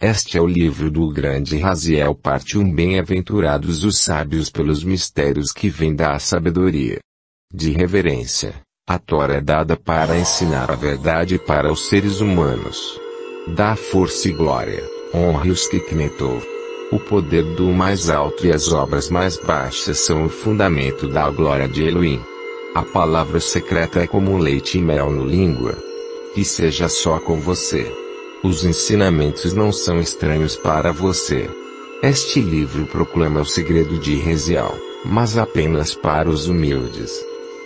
Este é o livro do grande Raziel, parte 1. Bem-aventurados os sábios pelos mistérios que vêm da sabedoria. De reverência, a Tora é dada para ensinar a verdade para os seres humanos. Dá força e glória, honre os que Knetou. O poder do mais alto e as obras mais baixas são o fundamento da glória de Elohim. A palavra secreta é como leite e mel no língua. Que seja só com você. Os ensinamentos não são estranhos para você. Este livro proclama o segredo de Rezial, mas apenas para os humildes.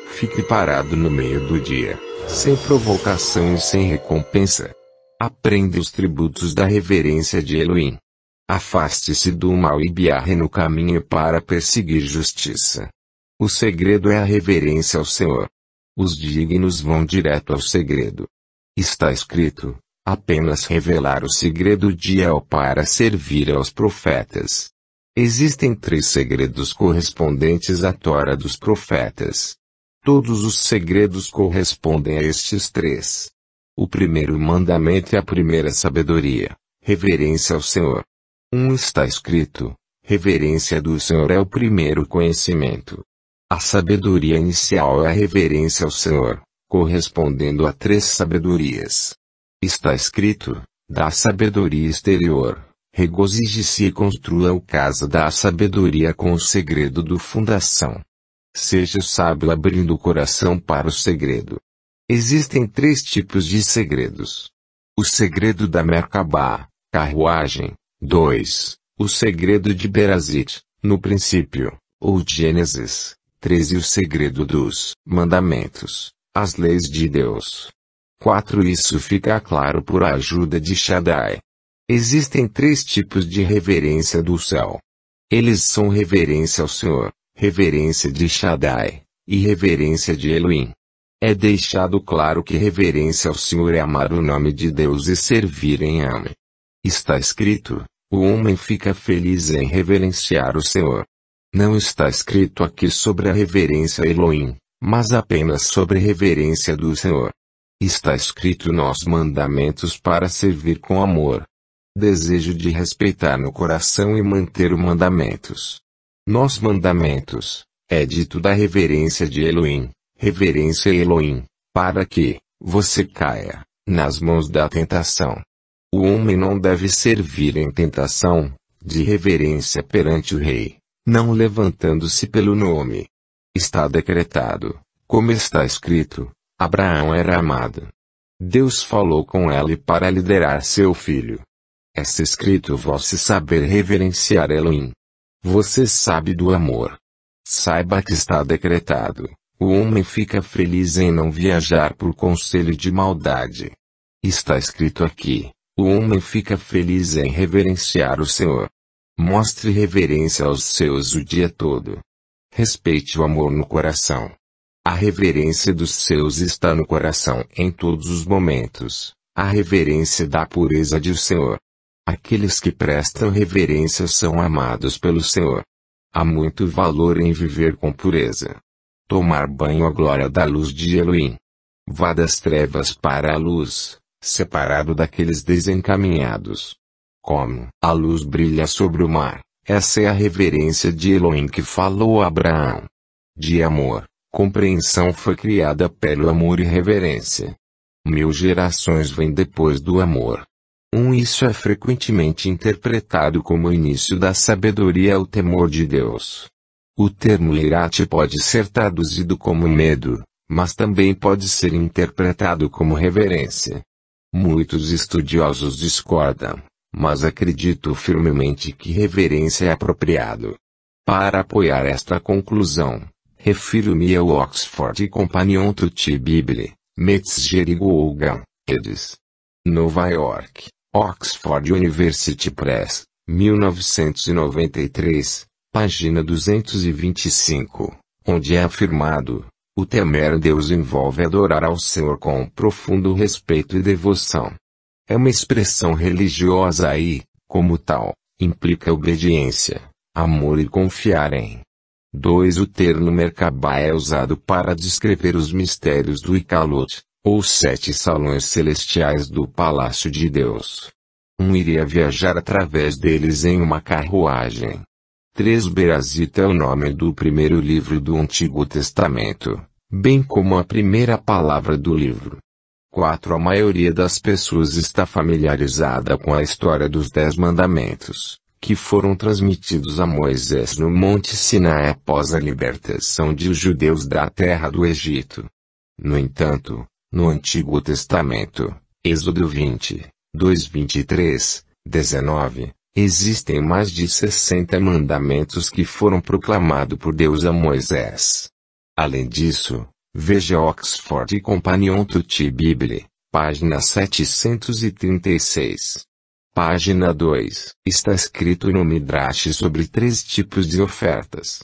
Fique parado no meio do dia, sem provocação e sem recompensa. Aprenda os tributos da reverência de Elohim. Afaste-se do mal e biarre no caminho para perseguir justiça. O segredo é a reverência ao Senhor. Os dignos vão direto ao segredo. Está escrito, apenas revelar o segredo de El para servir aos profetas. Existem três segredos correspondentes à Tora dos profetas. Todos os segredos correspondem a estes três. O primeiro mandamento é a primeira sabedoria, reverência ao Senhor. Um está escrito, reverência do Senhor é o primeiro conhecimento. A sabedoria inicial é a reverência ao Senhor, correspondendo a três sabedorias. Está escrito: da sabedoria exterior, regozije-se e construa o casa da sabedoria com o segredo do fundação. Seja sábio abrindo o coração para o segredo. Existem três tipos de segredos. O segredo da Merkabah, carruagem. 2. O segredo de Berazit, no princípio, ou Gênesis. 13. O segredo dos mandamentos, as leis de Deus. 4. Isso fica claro por a ajuda de Shaddai. Existem três tipos de reverência do céu. Eles são reverência ao Senhor, reverência de Shaddai, e reverência de Elohim. É deixado claro que reverência ao Senhor é amar o nome de Deus e servir em ame. Está escrito, o homem fica feliz em reverenciar o Senhor. Não está escrito aqui sobre a reverência a Elohim, mas apenas sobre reverência do Senhor. Está escrito nos mandamentos para servir com amor. Desejo de respeitar no coração e manter os mandamentos. Nos mandamentos, é dito da reverência de Elohim, reverência Elohim, para que, você caia, nas mãos da tentação. O homem não deve servir em tentação, de reverência perante o rei, não levantando-se pelo nome. Está decretado, como está escrito, Abraão era amado. Deus falou com ele para liderar seu filho. Está escrito você saber reverenciar Elohim. Você sabe do amor. Saiba que está decretado. O homem fica feliz em não viajar por conselho de maldade. Está escrito aqui. O homem fica feliz em reverenciar o Senhor. Mostre reverência aos seus o dia todo. Respeite o amor no coração. A reverência dos seus está no coração em todos os momentos, a reverência da pureza de o Senhor. Aqueles que prestam reverência são amados pelo Senhor. Há muito valor em viver com pureza. Tomar banho à glória da luz de Elohim. Vá das trevas para a luz, separado daqueles desencaminhados. Como a luz brilha sobre o mar, essa é a reverência de Elohim que falou a Abraão. De amor, Compreensão foi criada pelo amor e reverência. Mil gerações vêm depois do amor. Um isso é frequentemente interpretado como o início da sabedoria ao temor de Deus. O termo irate pode ser traduzido como medo, mas também pode ser interpretado como reverência. Muitos estudiosos discordam, mas acredito firmemente que reverência é apropriado. Para apoiar esta conclusão, refiro-me ao Oxford e Companion Tutti Bible, Metzgerigo Hogan, edis. Nova York, Oxford University Press, 1993, página 225, onde é afirmado, o temer a Deus envolve adorar ao Senhor com profundo respeito e devoção. É uma expressão religiosa e, como tal, implica obediência, amor e confiar em 2. O termo Merkabah é usado para descrever os mistérios do Ikalot, ou sete salões celestiais do Palácio de Deus. Um iria viajar através deles em uma carruagem. 3. Berazita é o nome do primeiro livro do Antigo Testamento, bem como a primeira palavra do livro. 4. A maioria das pessoas está familiarizada com a história dos Dez Mandamentos, que foram transmitidos a Moisés no Monte Sinai após a libertação de os judeus da terra do Egito. No entanto, no Antigo Testamento, Êxodo 20, 2 23, 19, existem mais de 60 mandamentos que foram proclamados por Deus a Moisés. Além disso, veja Oxford e Companion to T. Bible, página 736. Página 2. Está escrito no Midrash sobre três tipos de ofertas.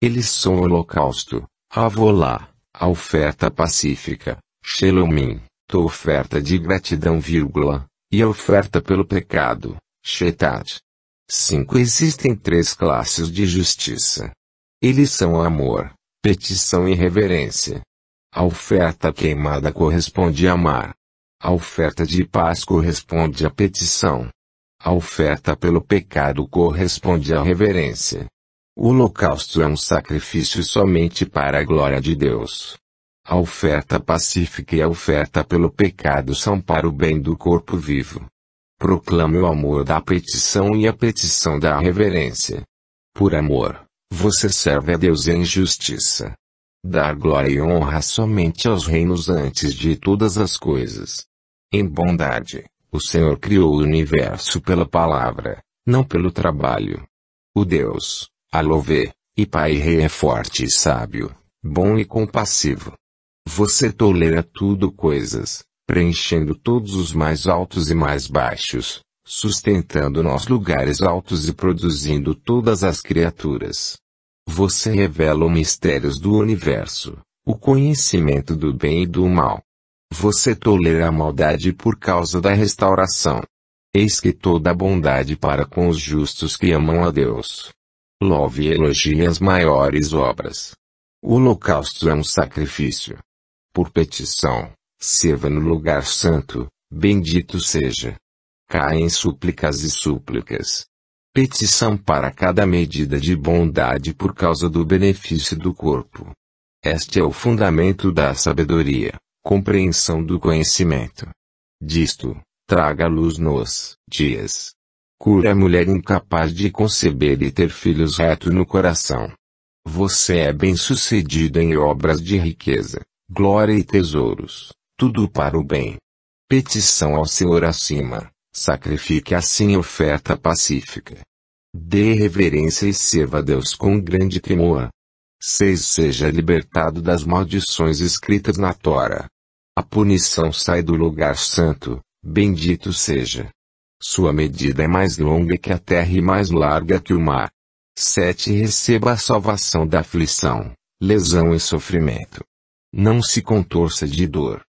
Eles são o holocausto, avolá, a oferta pacífica, shelomim, tua oferta de gratidão, vírgula, e a oferta pelo pecado, shetat. 5. Existem três classes de justiça. Eles são amor, petição e reverência. A oferta queimada corresponde a amar, a oferta de paz corresponde à petição. A oferta pelo pecado corresponde à reverência. O holocausto é um sacrifício somente para a glória de Deus. A oferta pacífica e a oferta pelo pecado são para o bem do corpo vivo. Proclame o amor da petição e a petição da reverência. Por amor, você serve a Deus em justiça. Dar glória e honra somente aos reinos antes de todas as coisas. Em bondade, o Senhor criou o universo pela palavra, não pelo trabalho. O Deus, Alové, e Pai Rei é forte e sábio, bom e compassivo. Você tolera tudo coisas, preenchendo todos os mais altos e mais baixos, sustentando nós lugares altos e produzindo todas as criaturas. Você revela os mistérios do universo, o conhecimento do bem e do mal. Você tolera a maldade por causa da restauração. Eis que toda a bondade para com os justos que amam a Deus. Love e elogie as maiores obras. O holocausto é um sacrifício. Por petição, sirva no lugar santo, bendito seja. Caem súplicas e súplicas. Petição para cada medida de bondade por causa do benefício do corpo. Este é o fundamento da sabedoria, compreensão do conhecimento. Disto, traga luz nos dias. Cura a mulher incapaz de conceber e ter filhos reto no coração. Você é bem-sucedido em obras de riqueza, glória e tesouros, tudo para o bem. Petição ao Senhor acima, sacrifique assim oferta pacífica. Dê reverência e sirva a Deus com grande temor, 6 seja libertado das maldições escritas na Tora. A punição sai do lugar santo, bendito seja. Sua medida é mais longa que a terra e mais larga que o mar. 7 Receba a salvação da aflição, lesão e sofrimento. Não se contorça de dor.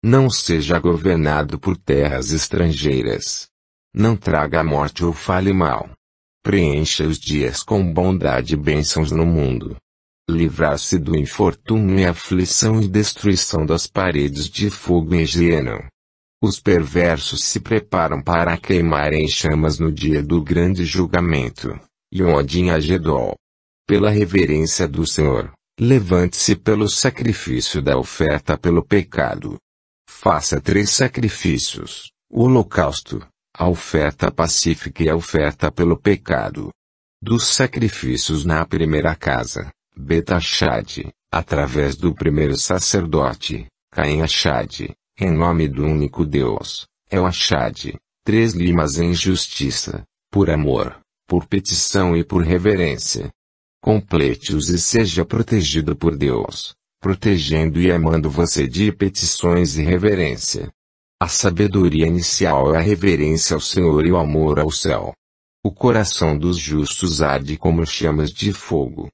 Não seja governado por terras estrangeiras. Não traga a morte ou fale mal. Preencha os dias com bondade e bênçãos no mundo livrar-se do infortúnio e aflição e destruição das paredes de fogo em Gênio. Os perversos se preparam para queimar em chamas no dia do grande julgamento. E Odin Pela reverência do Senhor, levante-se pelo sacrifício da oferta pelo pecado. Faça três sacrifícios: o holocausto, a oferta pacífica e a oferta pelo pecado. Dos sacrifícios na primeira casa, Betachad, através do primeiro sacerdote, Caim Achad, em nome do único Deus, é o Achad, três limas em justiça, por amor, por petição e por reverência. Complete-os e seja protegido por Deus, protegendo e amando você de petições e reverência. A sabedoria inicial é a reverência ao Senhor e o amor ao céu. O coração dos justos arde como chamas de fogo.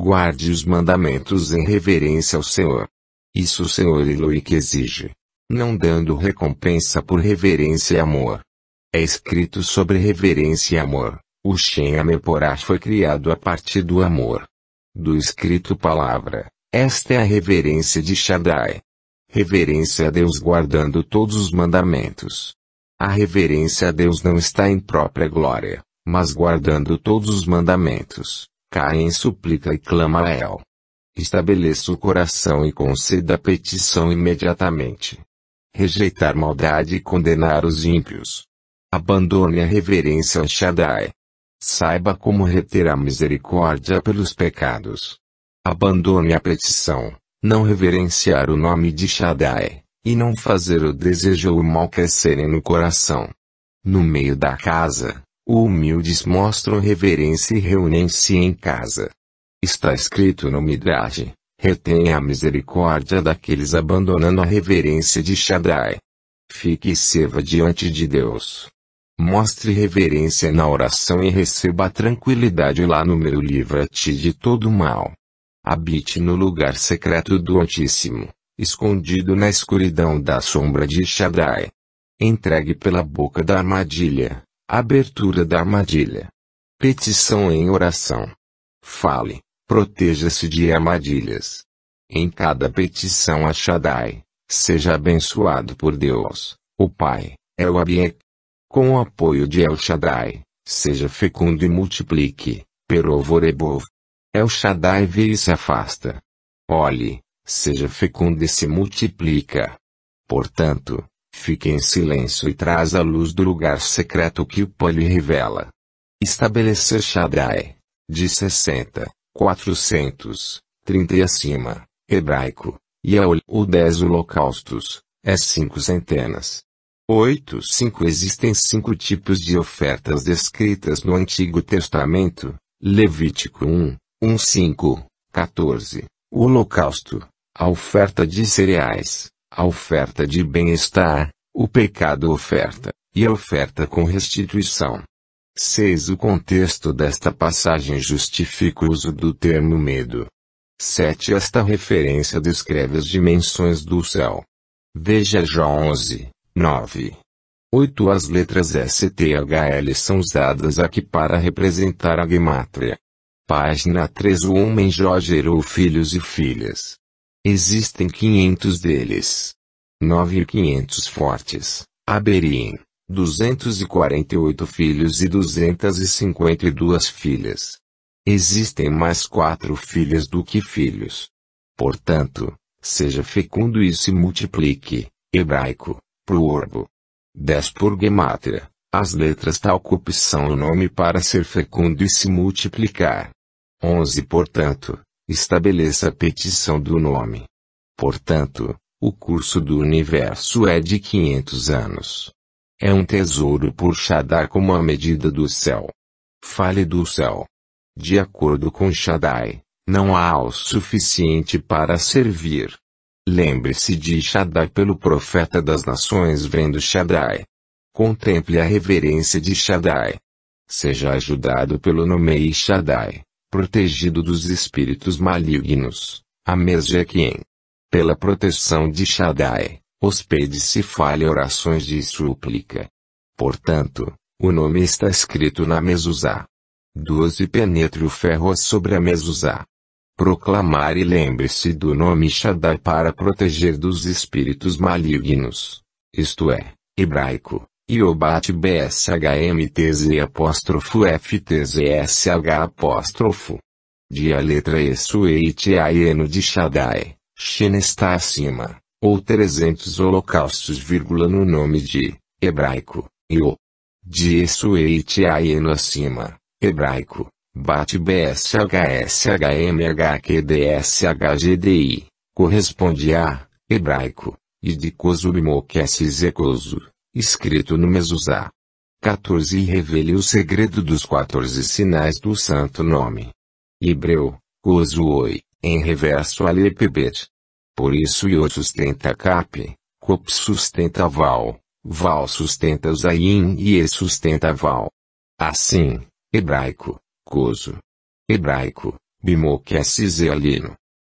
Guarde os mandamentos em reverência ao Senhor. Isso o Senhor Eloíque exige, não dando recompensa por reverência e amor. É escrito sobre reverência e amor. O Shem Ameporah foi criado a partir do amor. Do escrito palavra, esta é a reverência de Shaddai. Reverência a Deus guardando todos os mandamentos. A reverência a Deus não está em própria glória, mas guardando todos os mandamentos, cai em súplica e clama a El. Estabeleça o coração e conceda a petição imediatamente. Rejeitar maldade e condenar os ímpios. Abandone a reverência a Shaddai. Saiba como reter a misericórdia pelos pecados. Abandone a petição, não reverenciar o nome de Shaddai, e não fazer o desejo ou o mal crescerem no coração. No meio da casa, humildes mostram reverência e reúnem-se em casa. Está escrito no Midrash, retém a misericórdia daqueles abandonando a reverência de Shaddai. Fique serva diante de Deus. Mostre reverência na oração e receba a tranquilidade lá no meu livra-te de todo mal. Habite no lugar secreto do Altíssimo, escondido na escuridão da sombra de Shaddai. Entregue pela boca da armadilha Abertura da armadilha. Petição em oração. Fale, proteja-se de armadilhas. Em cada petição a Shaddai, seja abençoado por Deus, o Pai, El Abiek. Com o apoio de El Shaddai, seja fecundo e multiplique, Perovorebov. El Shaddai vê e se afasta. Olhe, seja fecundo e se multiplica. Portanto, Fique em silêncio e traz a luz do lugar secreto que o pó lhe revela. Estabelecer Shaddai. De 60, 400, 30 e acima, hebraico, Yaol o 10 holocaustos, é 5 centenas. 8. 5 Existem cinco tipos de ofertas descritas no Antigo Testamento, Levítico 1, 1 5, 14, o holocausto, a oferta de cereais, a oferta de bem-estar, o pecado oferta, e a oferta com restituição. 6. O contexto desta passagem justifica o uso do termo medo. 7. Esta referência descreve as dimensões do céu. Veja Jó 11, 9. 8. As letras S, T, H, L são usadas aqui para representar a gemátria. Página 3. O homem Jó gerou filhos e filhas. Existem quinhentos deles. Nove e quinhentos fortes, Aberim, duzentos e quarenta e oito filhos e duzentas e cinquenta e duas filhas. Existem mais quatro filhas do que filhos. Portanto, seja fecundo e se multiplique, hebraico, pro orbo. 10 por gematria. as letras talcup são o nome para ser fecundo e se multiplicar. 11 portanto, estabeleça a petição do nome. Portanto, o curso do universo é de 500 anos. É um tesouro por Shaddai como a medida do céu. Fale do céu. De acordo com Shaddai, não há o suficiente para servir. Lembre-se de Shaddai pelo profeta das nações vendo Shaddai. Contemple a reverência de Shaddai. Seja ajudado pelo nome Shaddai protegido dos espíritos malignos, a mesma que em, pela proteção de Shaddai, hospede-se fale orações de súplica. Portanto, o nome está escrito na mesuzá. Duas e penetre o ferro sobre a mesuzá. Proclamar e lembre-se do nome Shaddai para proteger dos espíritos malignos. Isto é, hebraico, Iobat BSHMTZ apóstrofo FTZSH apóstrofo. a letra Esueitiaeno de Shaddai, Shin está acima, ou 300 holocaustos vírgula no nome de, hebraico, Io. De Esueitiaeno acima, hebraico, BAT BSHSHMHQDSHGDI, corresponde a, hebraico, e de Kozubimo escrito no Mezuzá. 14 E revele o segredo dos 14 sinais do santo nome. Hebreu, Ozuoi, em reverso Alepebet. Por isso Iod sustenta Cap, Cop sustenta Val, Val sustenta Zayin e E sustenta Val. Assim, hebraico, coso. Hebraico, bimoquesis e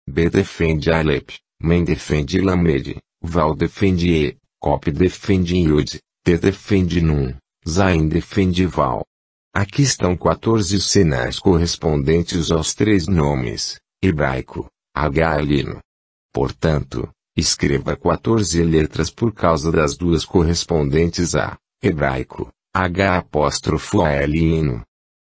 B defende Alep, Men defende Lamed, Val defende E, Cop defende Yud, T defende Nun, Zain defende Val. Aqui estão 14 sinais correspondentes aos três nomes, hebraico, Agalino. Portanto, escreva 14 letras por causa das duas correspondentes a, hebraico, h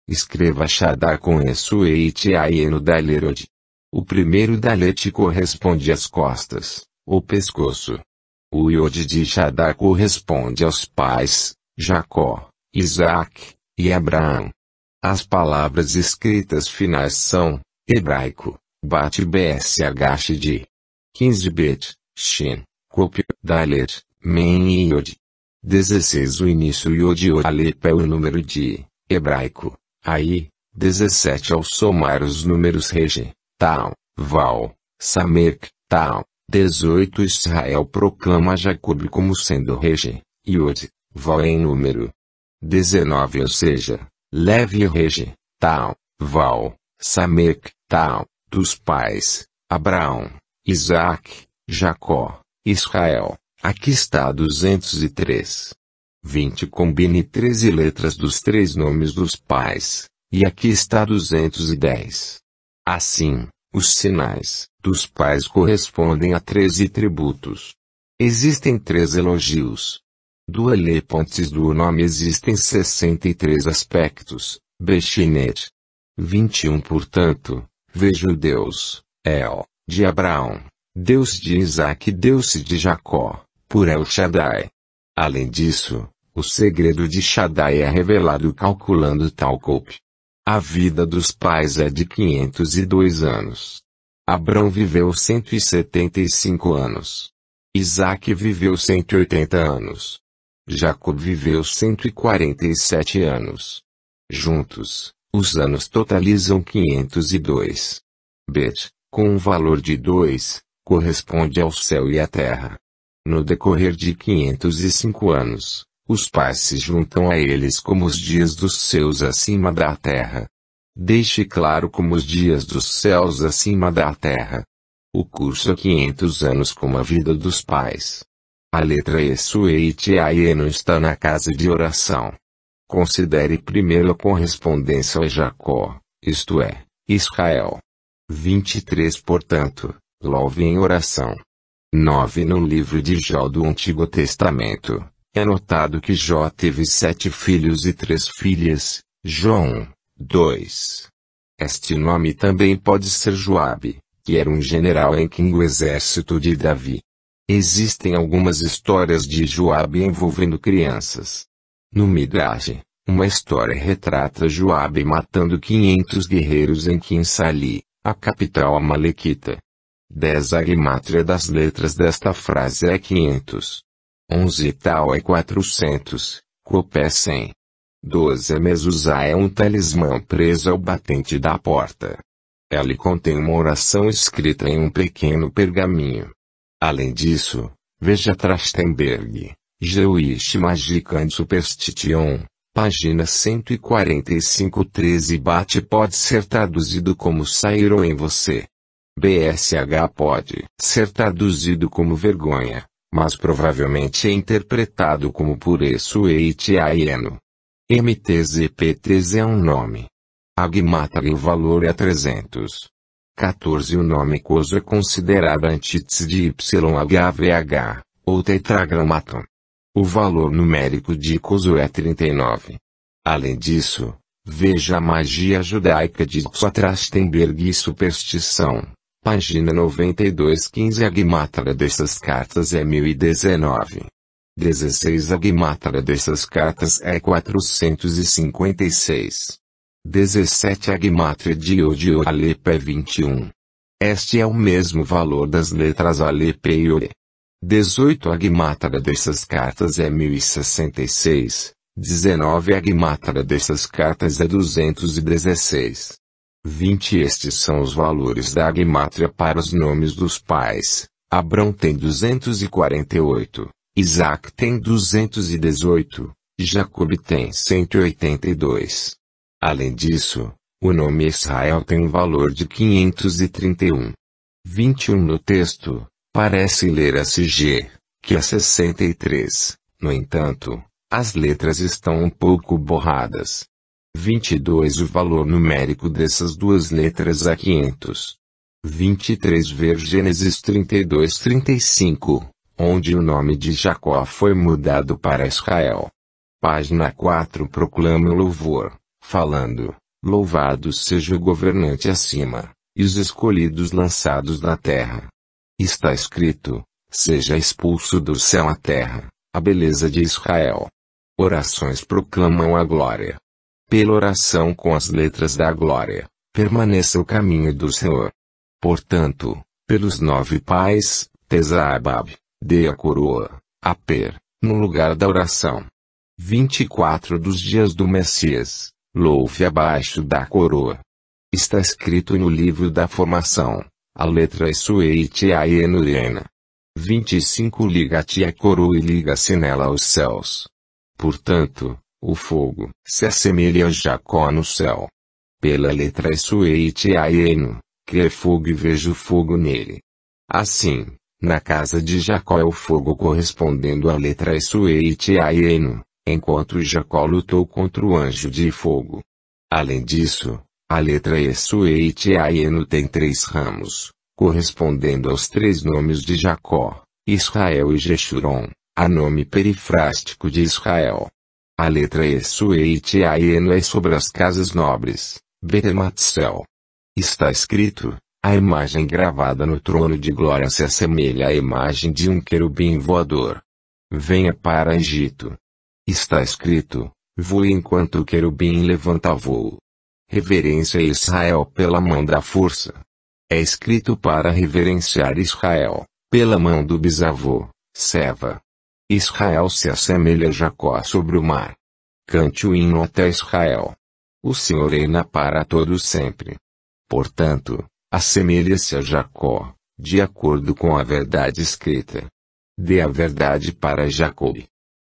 Escreva Shadá com Esueit Aeno Dalerod. O primeiro dalete corresponde às costas, ou pescoço. O Iod de Jadá corresponde aos pais, Jacó, Isaac e Abraão. As palavras escritas finais são, hebraico, bat bsh de 15 bet, shin, kop, dalet, men e iod. 16 O início iod alep é o número de, hebraico, aí, 17 Ao somar os números regi, tal, val, samek, tal, 18 Israel proclama Jacob como sendo Rege, Yod, Vó em número. 19 Ou seja, Leve Rege, Tal, Val, Samek, Tal, dos pais, Abraão, Isaac, Jacó, Israel. Aqui está 203. 20 Combine 13 letras dos três nomes dos pais, e aqui está 210. Assim, os sinais dos pais correspondem a treze tributos. Existem três elogios. Do Elepontes do nome existem 63 aspectos, Bechinet. 21 Portanto, vejo Deus, El, de Abraão, Deus de Isaac Deus de Jacó, por El Shaddai. Além disso, o segredo de Shaddai é revelado calculando tal Talcop. A vida dos pais é de 502 anos. Abrão viveu 175 anos. Isaac viveu 180 anos. Jacob viveu 147 anos. Juntos, os anos totalizam 502. Bet, com um valor de 2, corresponde ao céu e à terra. No decorrer de 505 anos, os pais se juntam a eles como os dias dos seus acima da terra. Deixe claro como os dias dos céus acima da terra. O curso é 500 anos como a vida dos pais. A letra e Esueitiae não está na casa de oração. Considere primeiro a correspondência a Jacó, isto é, Israel. 23 Portanto, louve em oração. 9 No livro de Jó do Antigo Testamento, é notado que Jó teve sete filhos e três filhas, João 2. Este nome também pode ser Joabe, que era um general em quem o exército de Davi. Existem algumas histórias de Joabe envolvendo crianças. No Midrash, uma história retrata Joabe matando 500 guerreiros em Kinsali, a capital amalequita. 10 A das letras desta frase é 500. 11 tal é 400, copé 100. 12 Mesuzá é um talismã preso ao batente da porta. Ele contém uma oração escrita em um pequeno pergaminho. Além disso, veja Trastenberg, Jewish Magic and Superstition, página 145-13 Bate pode ser traduzido como saíram em você. BSH pode ser traduzido como vergonha mas provavelmente é interpretado como pureço Z MTZP3 é um nome. Agmata e o valor é 300. 14 O nome coso é considerado antítese de YHVH, ou tetragramaton. O valor numérico de coso é 39. Além disso, veja a magia judaica de Xatrastenberg e superstição, Página 9215 A guimátara dessas cartas é 1019. 16 A guimátara dessas cartas é 456. 17 A guimátria de Odio Alep é 21. Este é o mesmo valor das letras Alep e Ore. 18 A guimátara dessas cartas é 1066. 19 A guimátara dessas cartas é 216. 20 Estes são os valores da Agmatria para os nomes dos pais. Abrão tem 248, Isaac tem 218, Jacob tem 182. Além disso, o nome Israel tem um valor de 531. 21 no texto, parece ler a G, que é 63. No entanto, as letras estão um pouco borradas. 22 O valor numérico dessas duas letras é 500. 23 Ver Gênesis 32 35, onde o nome de Jacó foi mudado para Israel. Página 4 Proclama o louvor, falando, Louvado seja o governante acima, e os escolhidos lançados da terra. Está escrito, seja expulso do céu a terra, a beleza de Israel. Orações proclamam a glória, pela oração com as letras da glória, permaneça o caminho do Senhor. Portanto, pelos nove pais, Tesaabab, dê a coroa, a Per, no lugar da oração. 24 dos dias do Messias, louve abaixo da coroa. Está escrito no livro da formação, a letra Suete a Enurena. 25 Liga-te a coroa e liga-se nela aos céus. Portanto, o fogo se assemelha a Jacó no céu. Pela letra Sueitiaeno, que é fogo e vejo fogo nele. Assim, na casa de Jacó é o fogo correspondendo à letra Sueitiaeno, enquanto Jacó lutou contra o anjo de fogo. Além disso, a letra Sueitiaeno tem três ramos, correspondendo aos três nomes de Jacó, Israel e Jeshurun, a nome perifrástico de Israel. A letra é E A, N é sobre as casas nobres, Betematzel Está escrito, a imagem gravada no trono de glória se assemelha à imagem de um querubim voador. Venha para Egito. Está escrito, voe enquanto o querubim levanta voo. Reverência a Israel pela mão da força. É escrito para reverenciar Israel, pela mão do bisavô, Seva. Israel se assemelha a Jacó sobre o mar. Cante o hino até Israel. O Senhor reina para todos sempre. Portanto, assemelha-se a Jacó, de acordo com a verdade escrita. Dê a verdade para Jacob.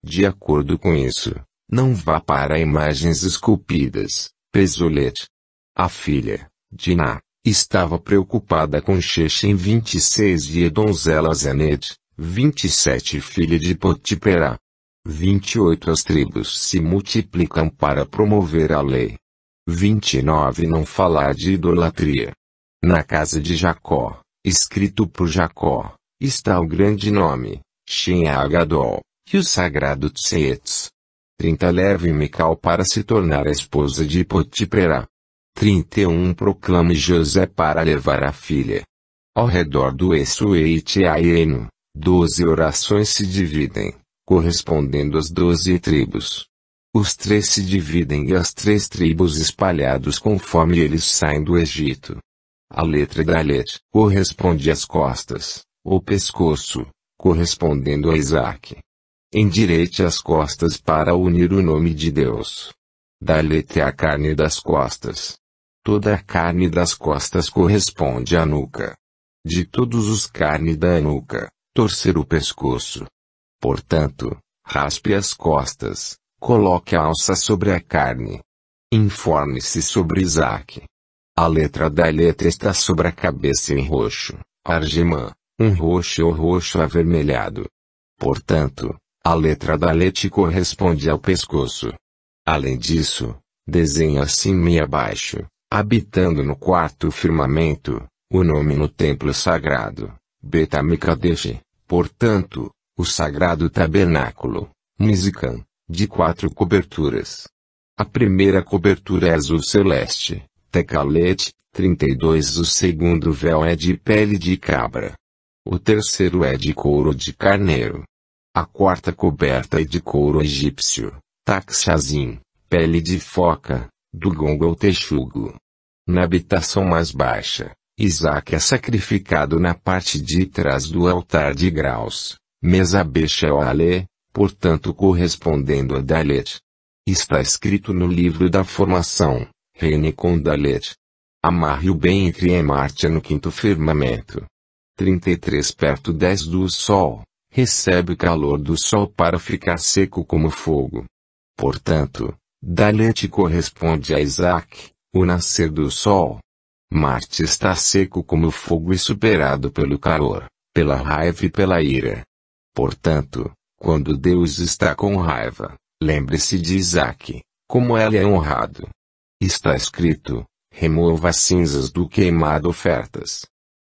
De acordo com isso, não vá para imagens esculpidas, Pesolete. A filha, Diná, estava preocupada com Shechem 26 e donzela Zenete. 27 filha de Potiperá. 28 As tribos se multiplicam para promover a lei. 29 Não falar de idolatria. Na casa de Jacó, escrito por Jacó, está o grande nome, Shem-Agadol, e o sagrado Tseets. 30 Leve Mical para se tornar a esposa de Potiperá. 31 Proclame José para levar a filha. Ao redor do Essueitiaeno, Doze orações se dividem, correspondendo às doze tribos. Os três se dividem e as três tribos espalhados conforme eles saem do Egito. A letra Dalet corresponde às costas, ou pescoço, correspondendo a Isaac. Endireite as costas para unir o nome de Deus. Dalet é a carne das costas. Toda a carne das costas corresponde à nuca. De todos os carne da nuca, torcer o pescoço. Portanto, raspe as costas, coloque a alça sobre a carne. Informe-se sobre Isaac. A letra da letra está sobre a cabeça em roxo, argimã, um roxo ou roxo avermelhado. Portanto, a letra da letra corresponde ao pescoço. Além disso, desenha assim e abaixo, habitando no quarto firmamento, o nome no templo sagrado. Betamekadesh, portanto, o sagrado tabernáculo, Nizikan, de quatro coberturas. A primeira cobertura é azul celeste, tecalete, 32 O segundo véu é de pele de cabra. O terceiro é de couro de carneiro. A quarta coberta é de couro egípcio, taxazim, pele de foca, do gongo ou texugo. Na habitação mais baixa, Isaac é sacrificado na parte de trás do altar de graus, mesa Becheoale, portanto correspondendo a Dalet. Está escrito no livro da formação, reine com Dalet. Amarre o bem e crie Marte no quinto firmamento. 33 perto 10 do Sol, recebe o calor do Sol para ficar seco como fogo. Portanto, Dalet corresponde a Isaac, o nascer do Sol. Marte está seco como fogo e superado pelo calor, pela raiva e pela ira. Portanto, quando Deus está com raiva, lembre-se de Isaac, como ele é honrado. Está escrito: remova as cinzas do queimado ofertas.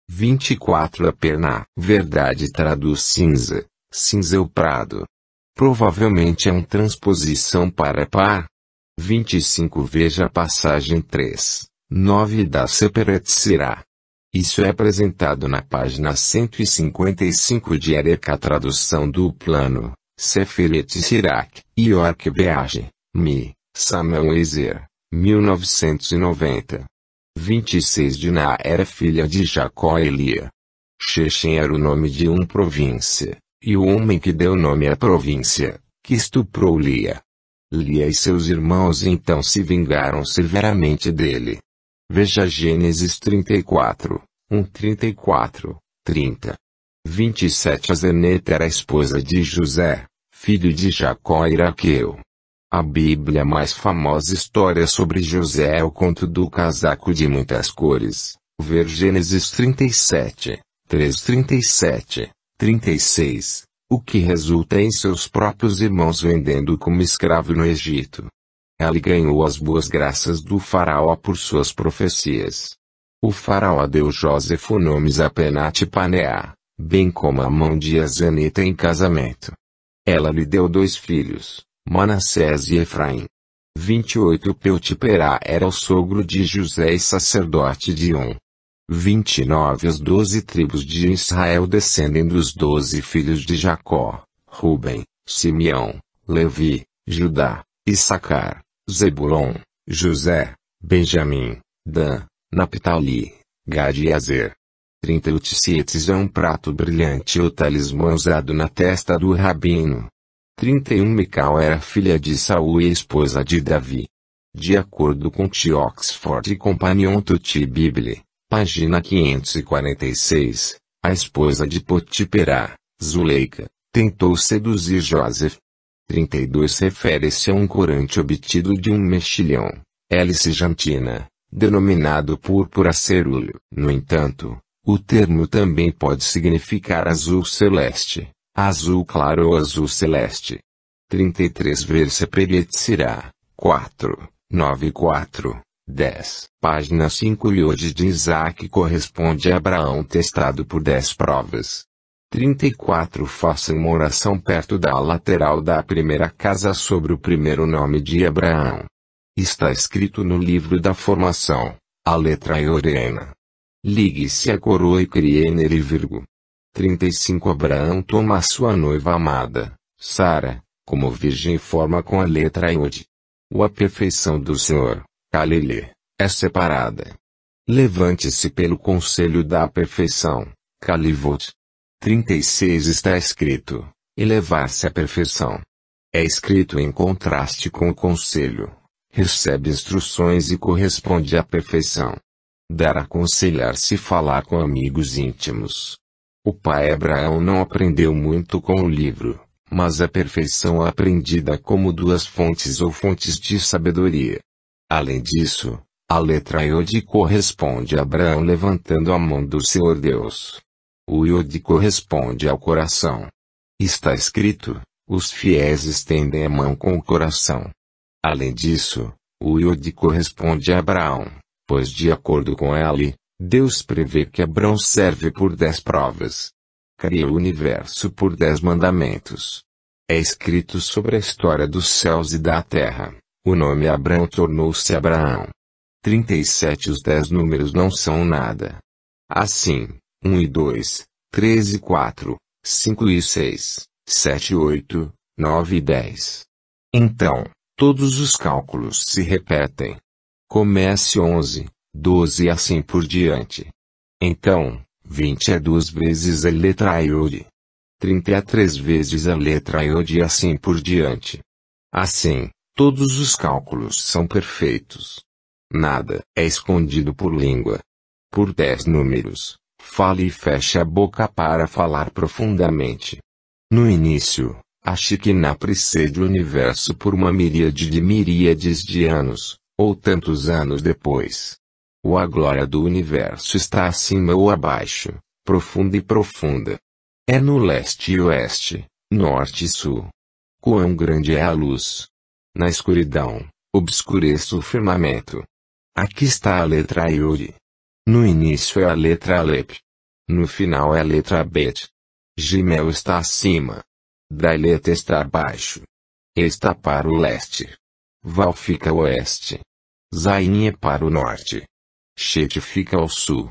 24 perna, Verdade traduz cinza, cinza é o prado. Provavelmente é uma transposição para par. 25 Veja a passagem 3. 9 da Seperetzirá. Isso é apresentado na página 155 de Ereka, tradução do plano, Seferet Sirac, York Beage, Mi, Samuel Ezer, 1990. 26 Na era filha de Jacó Elia. Shechem era o nome de uma província, e o homem que deu nome à província, que estuprou Lia. Lia e seus irmãos então se vingaram severamente dele. Veja Gênesis 34, 1 34, 30. 27 Zeneta era esposa de José, filho de Jacó Iraqueu. A Bíblia mais famosa história sobre José é o conto do casaco de muitas cores. Ver Gênesis 37, 3 37, 36, o que resulta em seus próprios irmãos vendendo como escravo no Egito. Ela ganhou as boas graças do faraó por suas profecias. O faraó deu José o nome Zapenate Paneá, bem como a mão de Azaneta em casamento. Ela lhe deu dois filhos, Manassés e Efraim. 28 Peutiperá era o sogro de José e sacerdote de On. 29 As doze tribos de Israel descendem dos doze filhos de Jacó, Ruben, Simeão, Levi, Judá, Issacar, Zebulon, José, Benjamim, Dan, Naphtali, Gad e Azer. 30 Utsietes é um prato brilhante ou talismã usado na testa do rabino. 31 Mical era filha de Saul e esposa de Davi. De acordo com T. Oxford e Companion Tutti Bible, página 546, a esposa de Potiperá, Zuleika, tentou seduzir Joseph, 32 refere-se a um corante obtido de um mexilhão, hélice jantina, denominado púrpura cerúleo. No entanto, o termo também pode significar azul celeste, azul claro ou azul celeste. 33 Versa Perietzirá, 4, 9 4, 10. Página 5 E hoje de Isaac corresponde a Abraão testado por 10 provas. 34 Faça uma oração perto da lateral da primeira casa sobre o primeiro nome de Abraão. Está escrito no livro da formação, a letra iorena é Ligue-se a coroa e crie nele virgo. 35 Abraão toma a sua noiva amada, Sara, como virgem e forma com a letra Iod. O a perfeição do Senhor, Kalele, é separada. Levante-se pelo conselho da perfeição, Kalivot. 36 está escrito: elevar-se à perfeição. É escrito em contraste com o conselho. Recebe instruções e corresponde à perfeição. Dar aconselhar-se falar com amigos íntimos. O pai Abraão não aprendeu muito com o livro, mas a perfeição é aprendida como duas fontes ou fontes de sabedoria. Além disso, a letra Iod corresponde a Abraão levantando a mão do Senhor Deus. O iode corresponde ao coração. Está escrito: os fiéis estendem a mão com o coração. Além disso, o iode corresponde a Abraão, pois de acordo com ele, Deus prevê que Abraão serve por dez provas. Cria o universo por dez mandamentos. É escrito sobre a história dos céus e da terra. O nome Abraão tornou-se Abraão. 37 Os dez números não são nada. Assim, 1 e 2, 3 e 4, 5 e 6, 7 e 8, 9 e 10. Então, todos os cálculos se repetem. Comece 11, 12 e assim por diante. Então, 20 é duas vezes a letra iode. 30 é três vezes a letra iode e assim por diante. Assim, todos os cálculos são perfeitos. Nada é escondido por língua. Por 10 números, Fale e feche a boca para falar profundamente. No início, a Shikina precede o universo por uma miríade de miríades de anos, ou tantos anos depois. Ou a glória do universo está acima ou abaixo, profunda e profunda. É no leste e oeste, norte e sul. Quão grande é a luz! Na escuridão, obscureço o firmamento. Aqui está a letra Iori. No início é a letra Alep. No final é a letra Bet. Gimel está acima. Dalet está abaixo. Está para o leste. Val fica o oeste. Zain é para o norte. Shet fica ao sul.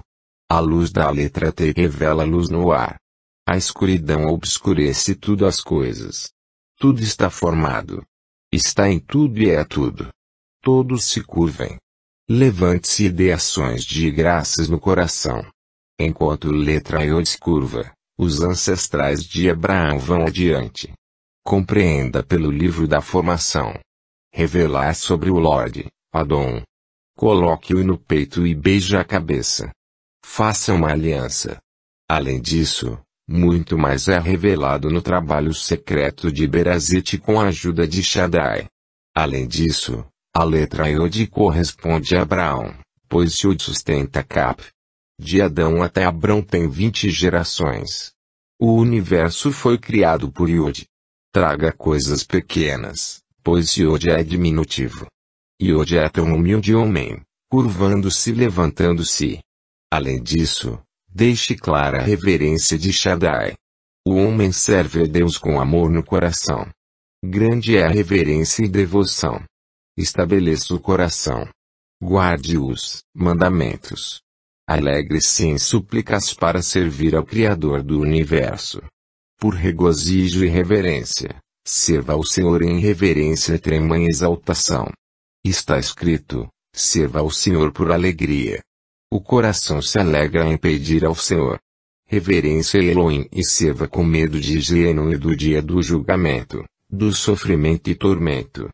A luz da letra T revela luz no ar. A escuridão obscurece tudo as coisas. Tudo está formado. Está em tudo e é tudo. Todos se curvem. Levante-se e dê ações de graças no coração. Enquanto letra Iod curva, os ancestrais de Abraão vão adiante. Compreenda pelo livro da formação. Revelar sobre o Lorde, Adon. Coloque-o no peito e beija a cabeça. Faça uma aliança. Além disso, muito mais é revelado no trabalho secreto de Berazite com a ajuda de Shaddai. Além disso, a letra Iod corresponde a Abraão, pois Iod sustenta Cap. De Adão até Abrão tem 20 gerações. O universo foi criado por Iod. Traga coisas pequenas, pois Iod é diminutivo. Iod é tão humilde homem, curvando-se e levantando-se. Além disso, deixe clara a reverência de Shaddai. O homem serve a Deus com amor no coração. Grande é a reverência e devoção estabeleça o coração. Guarde os mandamentos. Alegre-se em súplicas para servir ao Criador do universo. Por regozijo e reverência, serva ao Senhor em reverência trema em exaltação. Está escrito, serva ao Senhor por alegria. O coração se alegra em pedir ao Senhor. Reverência Elohim e serva com medo de higiene e do dia do julgamento, do sofrimento e tormento.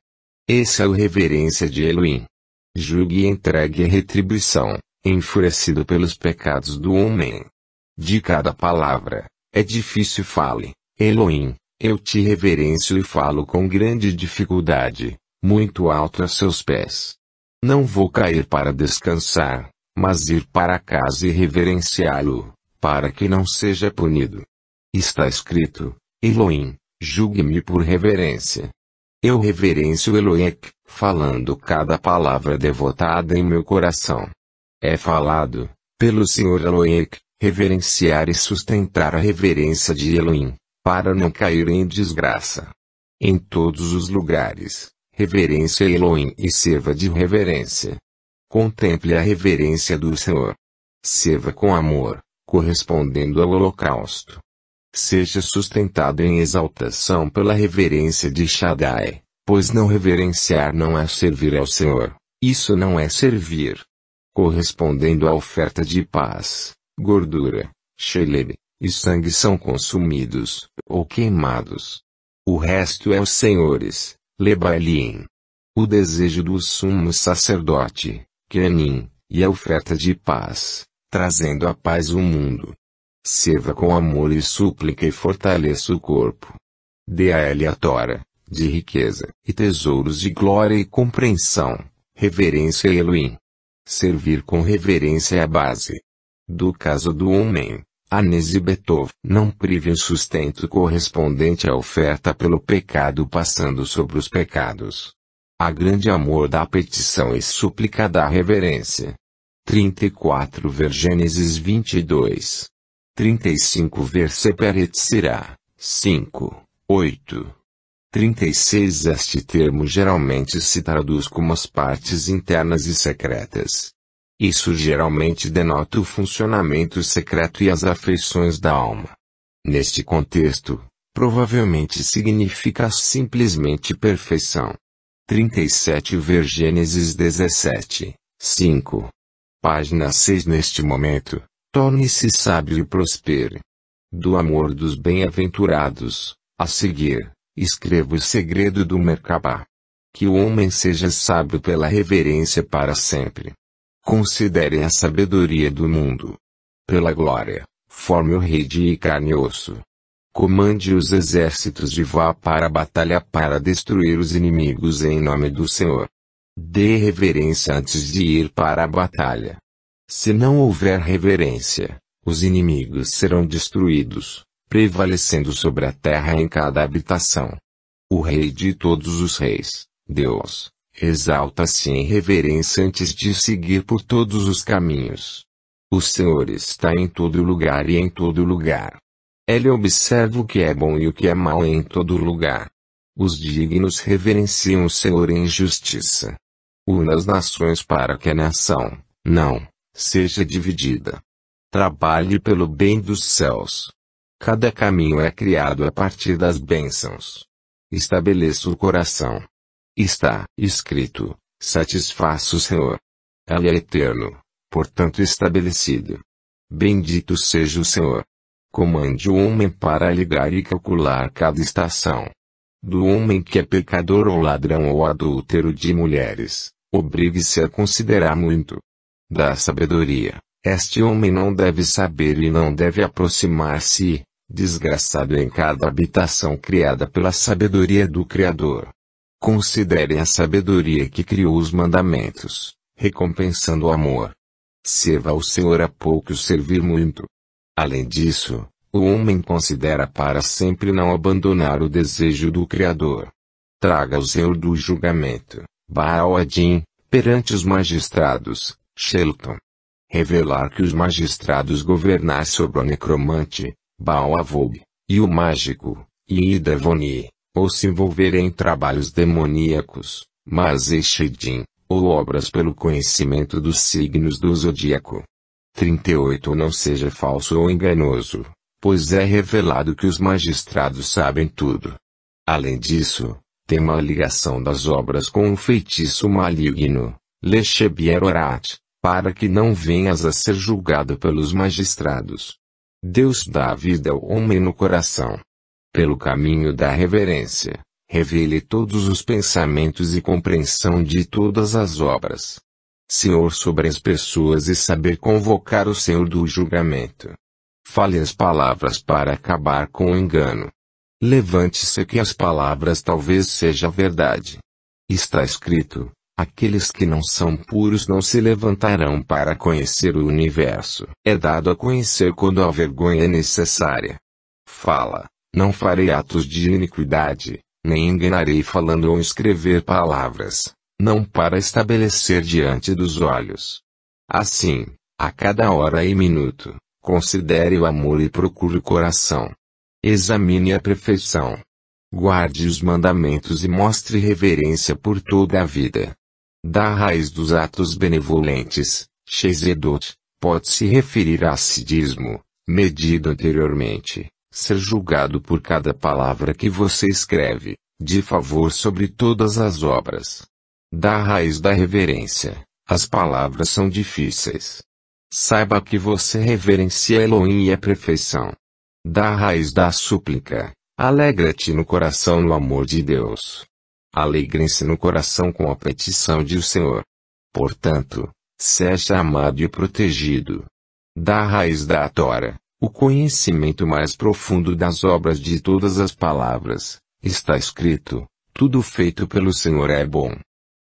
Esse é o reverência de Elohim. Julgue e entregue a retribuição, enfurecido pelos pecados do homem. De cada palavra, é difícil fale, Elohim, eu te reverencio e falo com grande dificuldade, muito alto a seus pés. Não vou cair para descansar, mas ir para casa e reverenciá-lo, para que não seja punido. Está escrito, Elohim, julgue-me por reverência. Eu reverencio Elohim, falando cada palavra devotada em meu coração. É falado, pelo Senhor Elohim reverenciar e sustentar a reverência de Elohim, para não cair em desgraça. Em todos os lugares, reverência Elohim e serva de reverência. Contemple a reverência do Senhor. Serva com amor, correspondendo ao holocausto seja sustentado em exaltação pela reverência de Shaddai, pois não reverenciar não é servir ao Senhor, isso não é servir. Correspondendo à oferta de paz, gordura, shelem e sangue são consumidos, ou queimados. O resto é os senhores, Lebalim. O desejo do sumo sacerdote, Kenim, e a oferta de paz, trazendo a paz ao mundo. Serva com amor e súplica e fortaleça o corpo. Dê a ele a tora, de riqueza, e tesouros de glória e compreensão, reverência e Elohim. Servir com reverência é a base. Do caso do homem, Anes e Beethoven não prive o sustento correspondente à oferta pelo pecado passando sobre os pecados. A grande amor da petição e súplica da reverência. 34 Ver Gênesis 22 35 ver seperet será 5, 8. 36 Este termo geralmente se traduz como as partes internas e secretas. Isso geralmente denota o funcionamento secreto e as afeições da alma. Neste contexto, provavelmente significa simplesmente perfeição. 37 Ver Gênesis 17, 5. Página 6 Neste momento, Torne-se sábio e prospere. Do amor dos bem-aventurados, a seguir, escreva o segredo do mercabá, Que o homem seja sábio pela reverência para sempre. Considere a sabedoria do mundo. Pela glória, forme o rei de carne e osso. Comande os exércitos de vá para a batalha para destruir os inimigos em nome do Senhor. Dê reverência antes de ir para a batalha. Se não houver reverência, os inimigos serão destruídos, prevalecendo sobre a terra em cada habitação. O Rei de todos os reis, Deus, exalta-se em reverência antes de seguir por todos os caminhos. O Senhor está em todo lugar e em todo lugar. Ele observa o que é bom e o que é mau em todo lugar. Os dignos reverenciam o Senhor em justiça. Una as nações para que a nação, não, seja dividida. Trabalhe pelo bem dos céus. Cada caminho é criado a partir das bênçãos. Estabeleça o coração. Está escrito: satisfaça o Senhor. Ele é eterno, portanto estabelecido. Bendito seja o Senhor. Comande o homem para ligar e calcular cada estação. Do homem que é pecador ou ladrão ou adúltero de mulheres, obrigue-se a considerar muito, da sabedoria. Este homem não deve saber e não deve aproximar-se, desgraçado em cada habitação criada pela sabedoria do Criador. Considerem a sabedoria que criou os mandamentos, recompensando o amor. Serva ao Senhor a pouco servir muito. Além disso, o homem considera para sempre não abandonar o desejo do Criador. Traga o Senhor do julgamento, Baal Adin, perante os magistrados, Shelton. Revelar que os magistrados governar sobre o necromante, Baalavob, e o mágico, e Idavoni, ou se envolver em trabalhos demoníacos, mas Shedin ou obras pelo conhecimento dos signos do zodíaco. 38 Não seja falso ou enganoso, pois é revelado que os magistrados sabem tudo. Além disso, tem uma ligação das obras com um feitiço maligno, Lechebier Orat, para que não venhas a ser julgado pelos magistrados. Deus dá vida ao homem no coração. Pelo caminho da reverência, revele todos os pensamentos e compreensão de todas as obras. Senhor sobre as pessoas e saber convocar o Senhor do julgamento. Fale as palavras para acabar com o engano. Levante-se que as palavras talvez seja verdade. Está escrito, Aqueles que não são puros não se levantarão para conhecer o universo. É dado a conhecer quando a vergonha é necessária. Fala, não farei atos de iniquidade, nem enganarei falando ou escrever palavras, não para estabelecer diante dos olhos. Assim, a cada hora e minuto, considere o amor e procure o coração. Examine a perfeição. Guarde os mandamentos e mostre reverência por toda a vida da raiz dos atos benevolentes, Shezedot, pode se referir a acidismo, medido anteriormente, ser julgado por cada palavra que você escreve, de favor sobre todas as obras. Da raiz da reverência, as palavras são difíceis. Saiba que você reverencia Elohim e a perfeição. Da raiz da súplica, alegra-te no coração no amor de Deus. Alegrem-se no coração com a petição de o Senhor. Portanto, seja amado e protegido. Da raiz da Tora, o conhecimento mais profundo das obras de todas as palavras, está escrito, tudo feito pelo Senhor é bom.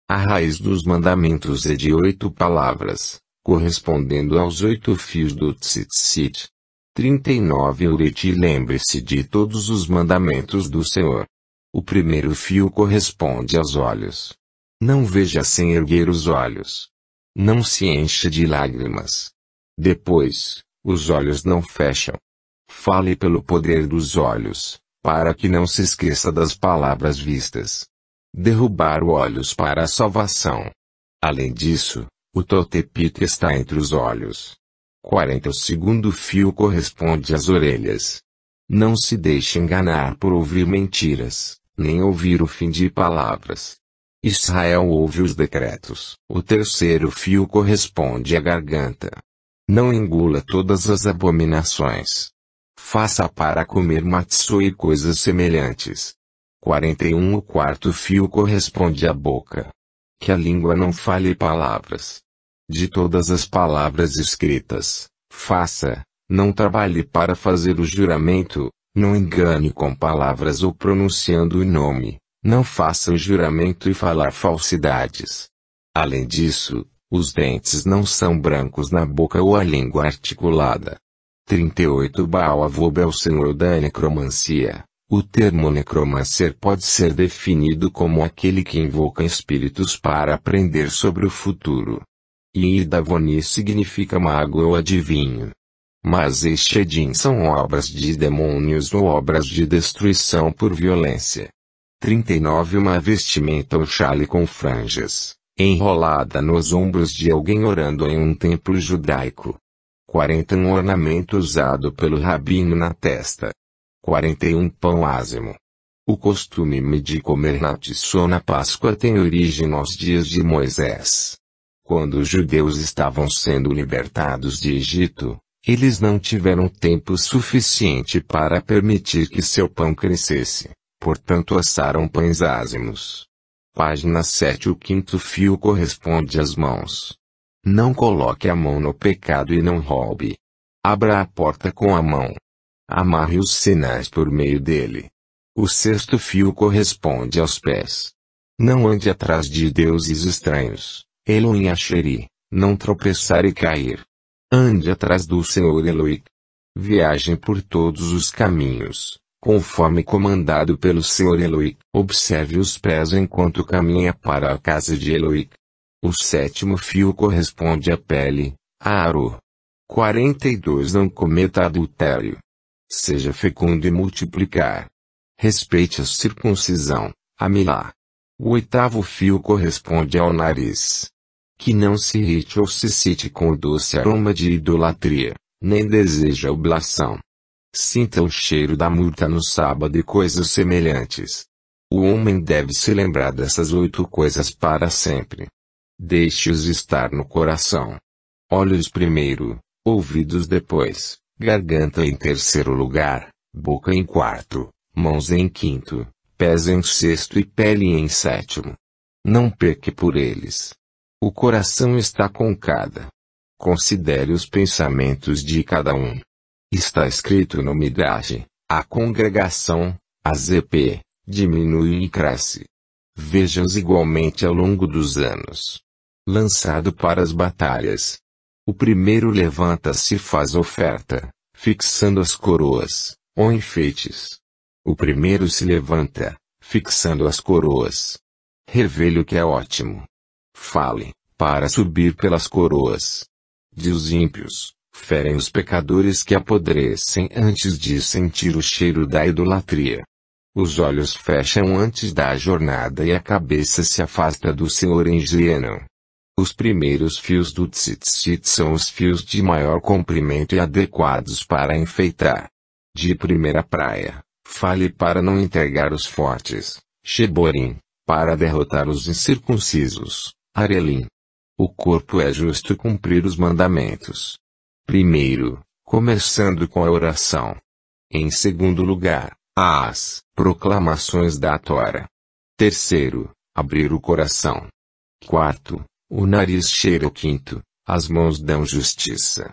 A raiz dos mandamentos é de oito palavras, correspondendo aos oito fios do Tzitzit. 39 Ureti Lembre-se de todos os mandamentos do Senhor. O primeiro fio corresponde aos olhos. Não veja sem erguer os olhos. Não se enche de lágrimas. Depois, os olhos não fecham. Fale pelo poder dos olhos, para que não se esqueça das palavras vistas. Derrubar os olhos para a salvação. Além disso, o totepita está entre os olhos. 40. O segundo fio corresponde às orelhas. Não se deixe enganar por ouvir mentiras nem ouvir o fim de palavras. Israel ouve os decretos. O terceiro fio corresponde à garganta. Não engula todas as abominações. Faça para comer matsu e coisas semelhantes. 41 O quarto fio corresponde à boca. Que a língua não fale palavras. De todas as palavras escritas, faça, não trabalhe para fazer o juramento, não engane com palavras ou pronunciando o nome. Não faça o juramento e falar falsidades. Além disso, os dentes não são brancos na boca ou a língua articulada. 38 Baal Avob é o senhor da necromancia. O termo necromancer pode ser definido como aquele que invoca espíritos para aprender sobre o futuro. E Idavoni significa mago ou adivinho. Mas este Edin são obras de demônios ou obras de destruição por violência. 39 Uma vestimenta ou chale com franjas, enrolada nos ombros de alguém orando em um templo judaico. 40 Um ornamento usado pelo rabino na testa. 41 Pão ázimo. O costume de comer natis na Páscoa tem origem nos dias de Moisés. Quando os judeus estavam sendo libertados de Egito, eles não tiveram tempo suficiente para permitir que seu pão crescesse, portanto assaram pães ázimos. Página 7 O quinto fio corresponde às mãos. Não coloque a mão no pecado e não roube. Abra a porta com a mão. Amarre os sinais por meio dele. O sexto fio corresponde aos pés. Não ande atrás de deuses estranhos, Elon e Asheri, não tropeçar e cair. Ande atrás do Senhor Eloí. Viagem por todos os caminhos, conforme comandado pelo Senhor Eloí. Observe os pés enquanto caminha para a casa de Eloí. O sétimo fio corresponde à pele, a aro. 42 Não cometa adultério. Seja fecundo e multiplicar. Respeite a circuncisão, a milá. O oitavo fio corresponde ao nariz que não se irrite ou se cite com o doce aroma de idolatria, nem deseja oblação. Sinta o cheiro da multa no sábado e coisas semelhantes. O homem deve se lembrar dessas oito coisas para sempre. Deixe-os estar no coração. Olhos primeiro, ouvidos depois, garganta em terceiro lugar, boca em quarto, mãos em quinto, pés em sexto e pele em sétimo. Não peque por eles. O coração está com cada. Considere os pensamentos de cada um. Está escrito no Midrash, a congregação, a ZP, diminui e cresce. Veja-os igualmente ao longo dos anos. Lançado para as batalhas. O primeiro levanta-se e faz oferta, fixando as coroas, ou enfeites. O primeiro se levanta, fixando as coroas. Revelho que é ótimo. Fale, para subir pelas coroas. De os ímpios, ferem os pecadores que apodrecem antes de sentir o cheiro da idolatria. Os olhos fecham antes da jornada e a cabeça se afasta do Senhor em Gieno. Os primeiros fios do tzitzit são os fios de maior comprimento e adequados para enfeitar. De primeira praia, fale para não entregar os fortes, Sheborim, para derrotar os incircuncisos, Arelim. O corpo é justo cumprir os mandamentos. Primeiro, começando com a oração. Em segundo lugar, as proclamações da Tora. Terceiro, abrir o coração. Quarto, o nariz cheira quinto, as mãos dão justiça.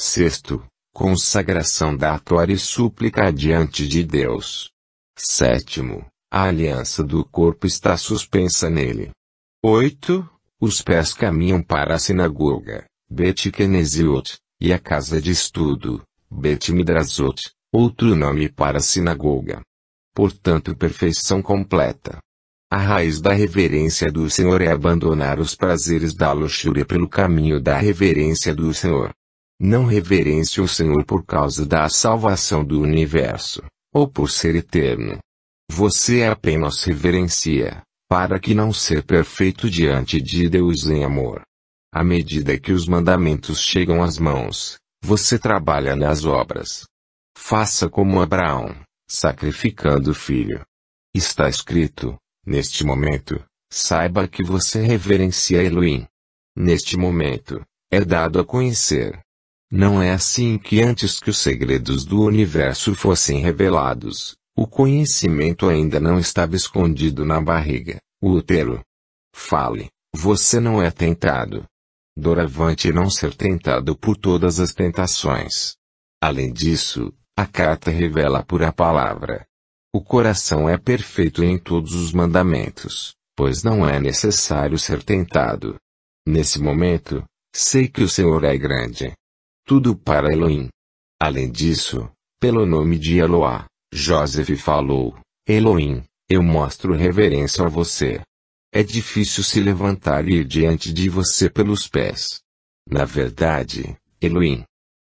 Sexto, consagração da Tora e súplica diante de Deus. Sétimo, a aliança do corpo está suspensa nele. Oito, os pés caminham para a sinagoga, Bet Kenesiot, e a casa de estudo, Bet Midrasot, outro nome para a sinagoga. Portanto, perfeição completa. A raiz da reverência do Senhor é abandonar os prazeres da luxúria pelo caminho da reverência do Senhor. Não reverência o Senhor por causa da salvação do universo, ou por ser eterno. Você apenas reverencia, para que não ser perfeito diante de Deus em amor. À medida que os mandamentos chegam às mãos, você trabalha nas obras. Faça como Abraão, sacrificando o filho. Está escrito, neste momento, saiba que você reverencia Elohim. Neste momento, é dado a conhecer. Não é assim que antes que os segredos do universo fossem revelados, o conhecimento ainda não estava escondido na barriga, o útero. Fale, você não é tentado. Doravante não ser tentado por todas as tentações. Além disso, a carta revela por a palavra. O coração é perfeito em todos os mandamentos, pois não é necessário ser tentado. Nesse momento, sei que o Senhor é grande. Tudo para Elohim. Além disso, pelo nome de Eloah. Joseph falou: Elohim, eu mostro reverência a você. É difícil se levantar e ir diante de você pelos pés. Na verdade, Elohim,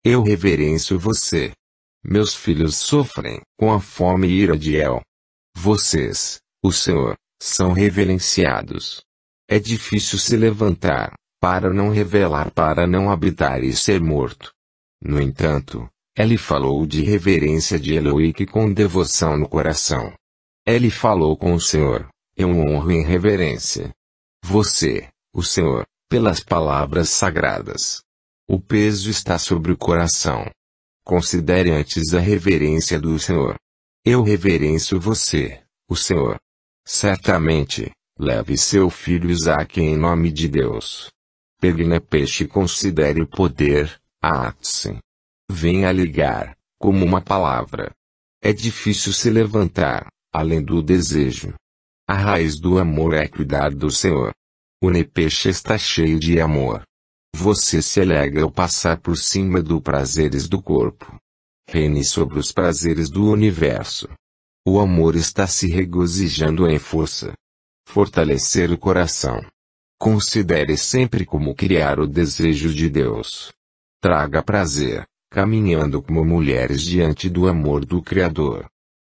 eu reverencio você. Meus filhos sofrem com a fome e ira de El. Vocês, o Senhor, são reverenciados. É difícil se levantar, para não revelar, para não habitar e ser morto. No entanto, ele falou de reverência de Eloíque com devoção no coração. Ele falou com o Senhor, eu honro em reverência. Você, o Senhor, pelas palavras sagradas. O peso está sobre o coração. Considere antes a reverência do Senhor. Eu reverencio você, o Senhor. Certamente, leve seu filho Isaque em nome de Deus. na peixe e considere o poder, a atse venha ligar, como uma palavra. É difícil se levantar, além do desejo. A raiz do amor é cuidar do Senhor. O Nepeche está cheio de amor. Você se alegra ao passar por cima dos prazeres do corpo. Reine sobre os prazeres do universo. O amor está se regozijando em força. Fortalecer o coração. Considere sempre como criar o desejo de Deus. Traga prazer caminhando como mulheres diante do amor do Criador.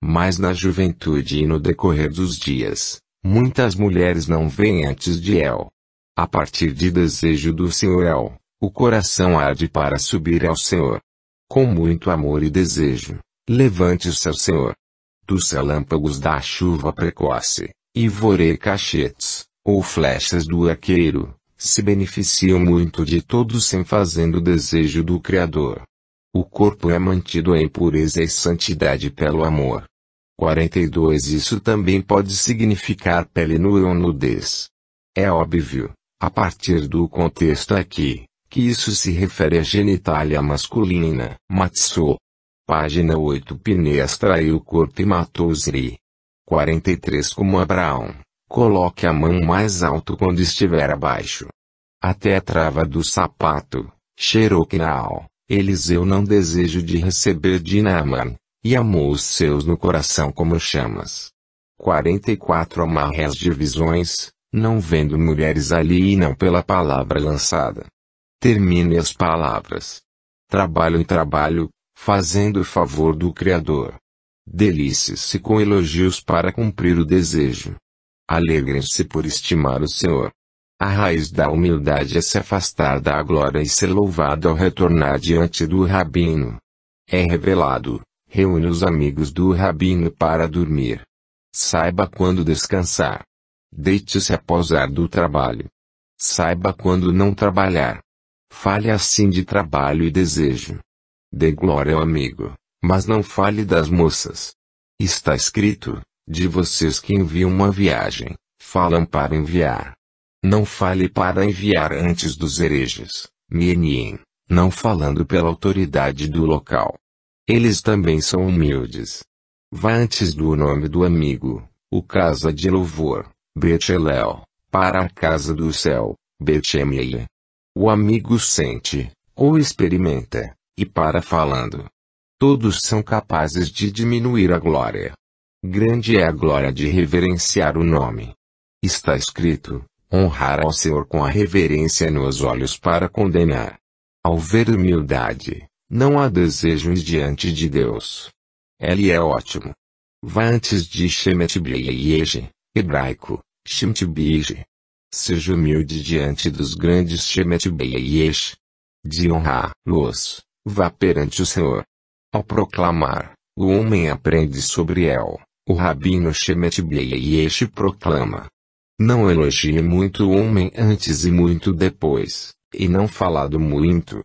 Mas na juventude e no decorrer dos dias, muitas mulheres não vêm antes de El. A partir de desejo do Senhor El, o coração arde para subir ao Senhor. Com muito amor e desejo, levante-se ao Senhor. Dos relâmpagos da chuva precoce, vorei cachetes, ou flechas do arqueiro, se beneficiam muito de todos sem fazendo o desejo do Criador. O corpo é mantido em pureza e santidade pelo amor. 42 Isso também pode significar pele nua ou nudez. É óbvio, a partir do contexto aqui, que isso se refere à genitália masculina. Matsu. Página 8 Pineas traiu o corpo e matou Zri. 43 Como Abraão, coloque a mão mais alto quando estiver abaixo. Até a trava do sapato, Xeroquinal, Eliseu não desejo de receber de Naaman, e amou os seus no coração como chamas. 44 Amarre as divisões, não vendo mulheres ali e não pela palavra lançada. Termine as palavras. Trabalho e trabalho, fazendo o favor do Criador. Delice-se com elogios para cumprir o desejo. Alegrem-se por estimar o Senhor. A raiz da humildade é se afastar da glória e ser louvado ao retornar diante do Rabino. É revelado, reúne os amigos do Rabino para dormir. Saiba quando descansar. Deite-se após ar do trabalho. Saiba quando não trabalhar. Fale assim de trabalho e desejo. Dê glória ao amigo, mas não fale das moças. Está escrito, de vocês que enviam uma viagem, falam para enviar não fale para enviar antes dos hereges, Mienin, não falando pela autoridade do local. Eles também são humildes. Vá antes do nome do amigo, o casa de louvor, Betelel, para a casa do céu, Betemiel. O amigo sente, ou experimenta, e para falando. Todos são capazes de diminuir a glória. Grande é a glória de reverenciar o nome. Está escrito, honrar ao Senhor com a reverência nos olhos para condenar. Ao ver humildade, não há desejos diante de Deus. Ele é ótimo. Vá antes de Shemetbieje, hebraico, Shemtbieje. Seja humilde diante dos grandes Shemetbieje. De honrar, los vá perante o Senhor. Ao proclamar, o homem aprende sobre El, o rabino Shemetbieje proclama. Não elogie muito o homem antes e muito depois, e não falado muito.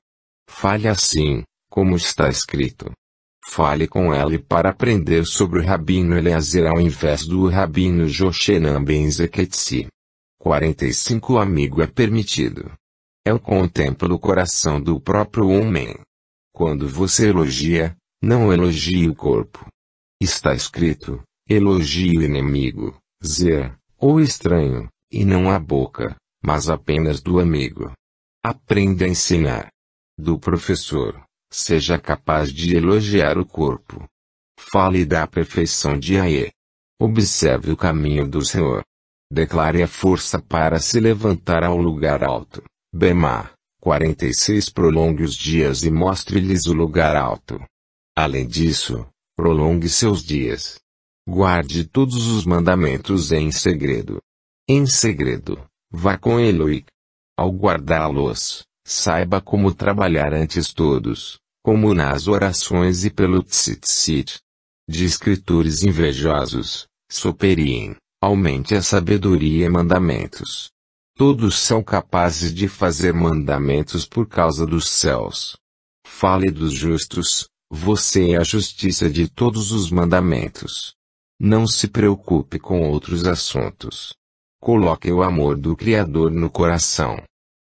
Fale assim, como está escrito. Fale com ele para aprender sobre o Rabino Eleazar ao invés do Rabino Joshenan Ben Zeketsi. 45 Amigo é permitido. Eu é contemplo o coração do próprio homem. Quando você elogia, não elogie o corpo. Está escrito, elogie o inimigo, Zer, ou estranho, e não a boca, mas apenas do amigo. Aprenda a ensinar. Do professor, seja capaz de elogiar o corpo. Fale da perfeição de Aie. Observe o caminho do Senhor. Declare a força para se levantar ao lugar alto. Bemá, 46 Prolongue os dias e mostre-lhes o lugar alto. Além disso, prolongue seus dias. Guarde todos os mandamentos em segredo. Em segredo, vá com Eloí. Ao guardá-los, saiba como trabalhar antes todos, como nas orações e pelo tzitzit. De escritores invejosos, superiem, aumente a sabedoria e mandamentos. Todos são capazes de fazer mandamentos por causa dos céus. Fale dos justos, você é a justiça de todos os mandamentos. Não se preocupe com outros assuntos. Coloque o amor do Criador no coração.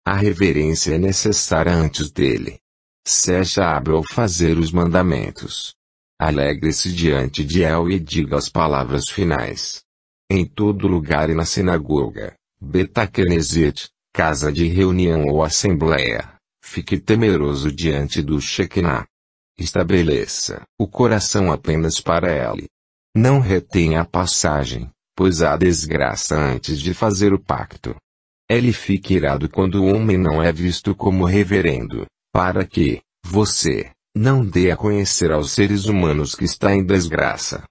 A reverência é necessária antes dele. Seja hábil ao fazer os mandamentos. Alegre-se diante de El e diga as palavras finais. Em todo lugar e na sinagoga, Betakeneset, casa de reunião ou assembleia, fique temeroso diante do Shekinah. Estabeleça o coração apenas para ele. Não retém a passagem, pois há desgraça antes de fazer o pacto. Ele fica irado quando o homem não é visto como reverendo, para que, você, não dê a conhecer aos seres humanos que está em desgraça.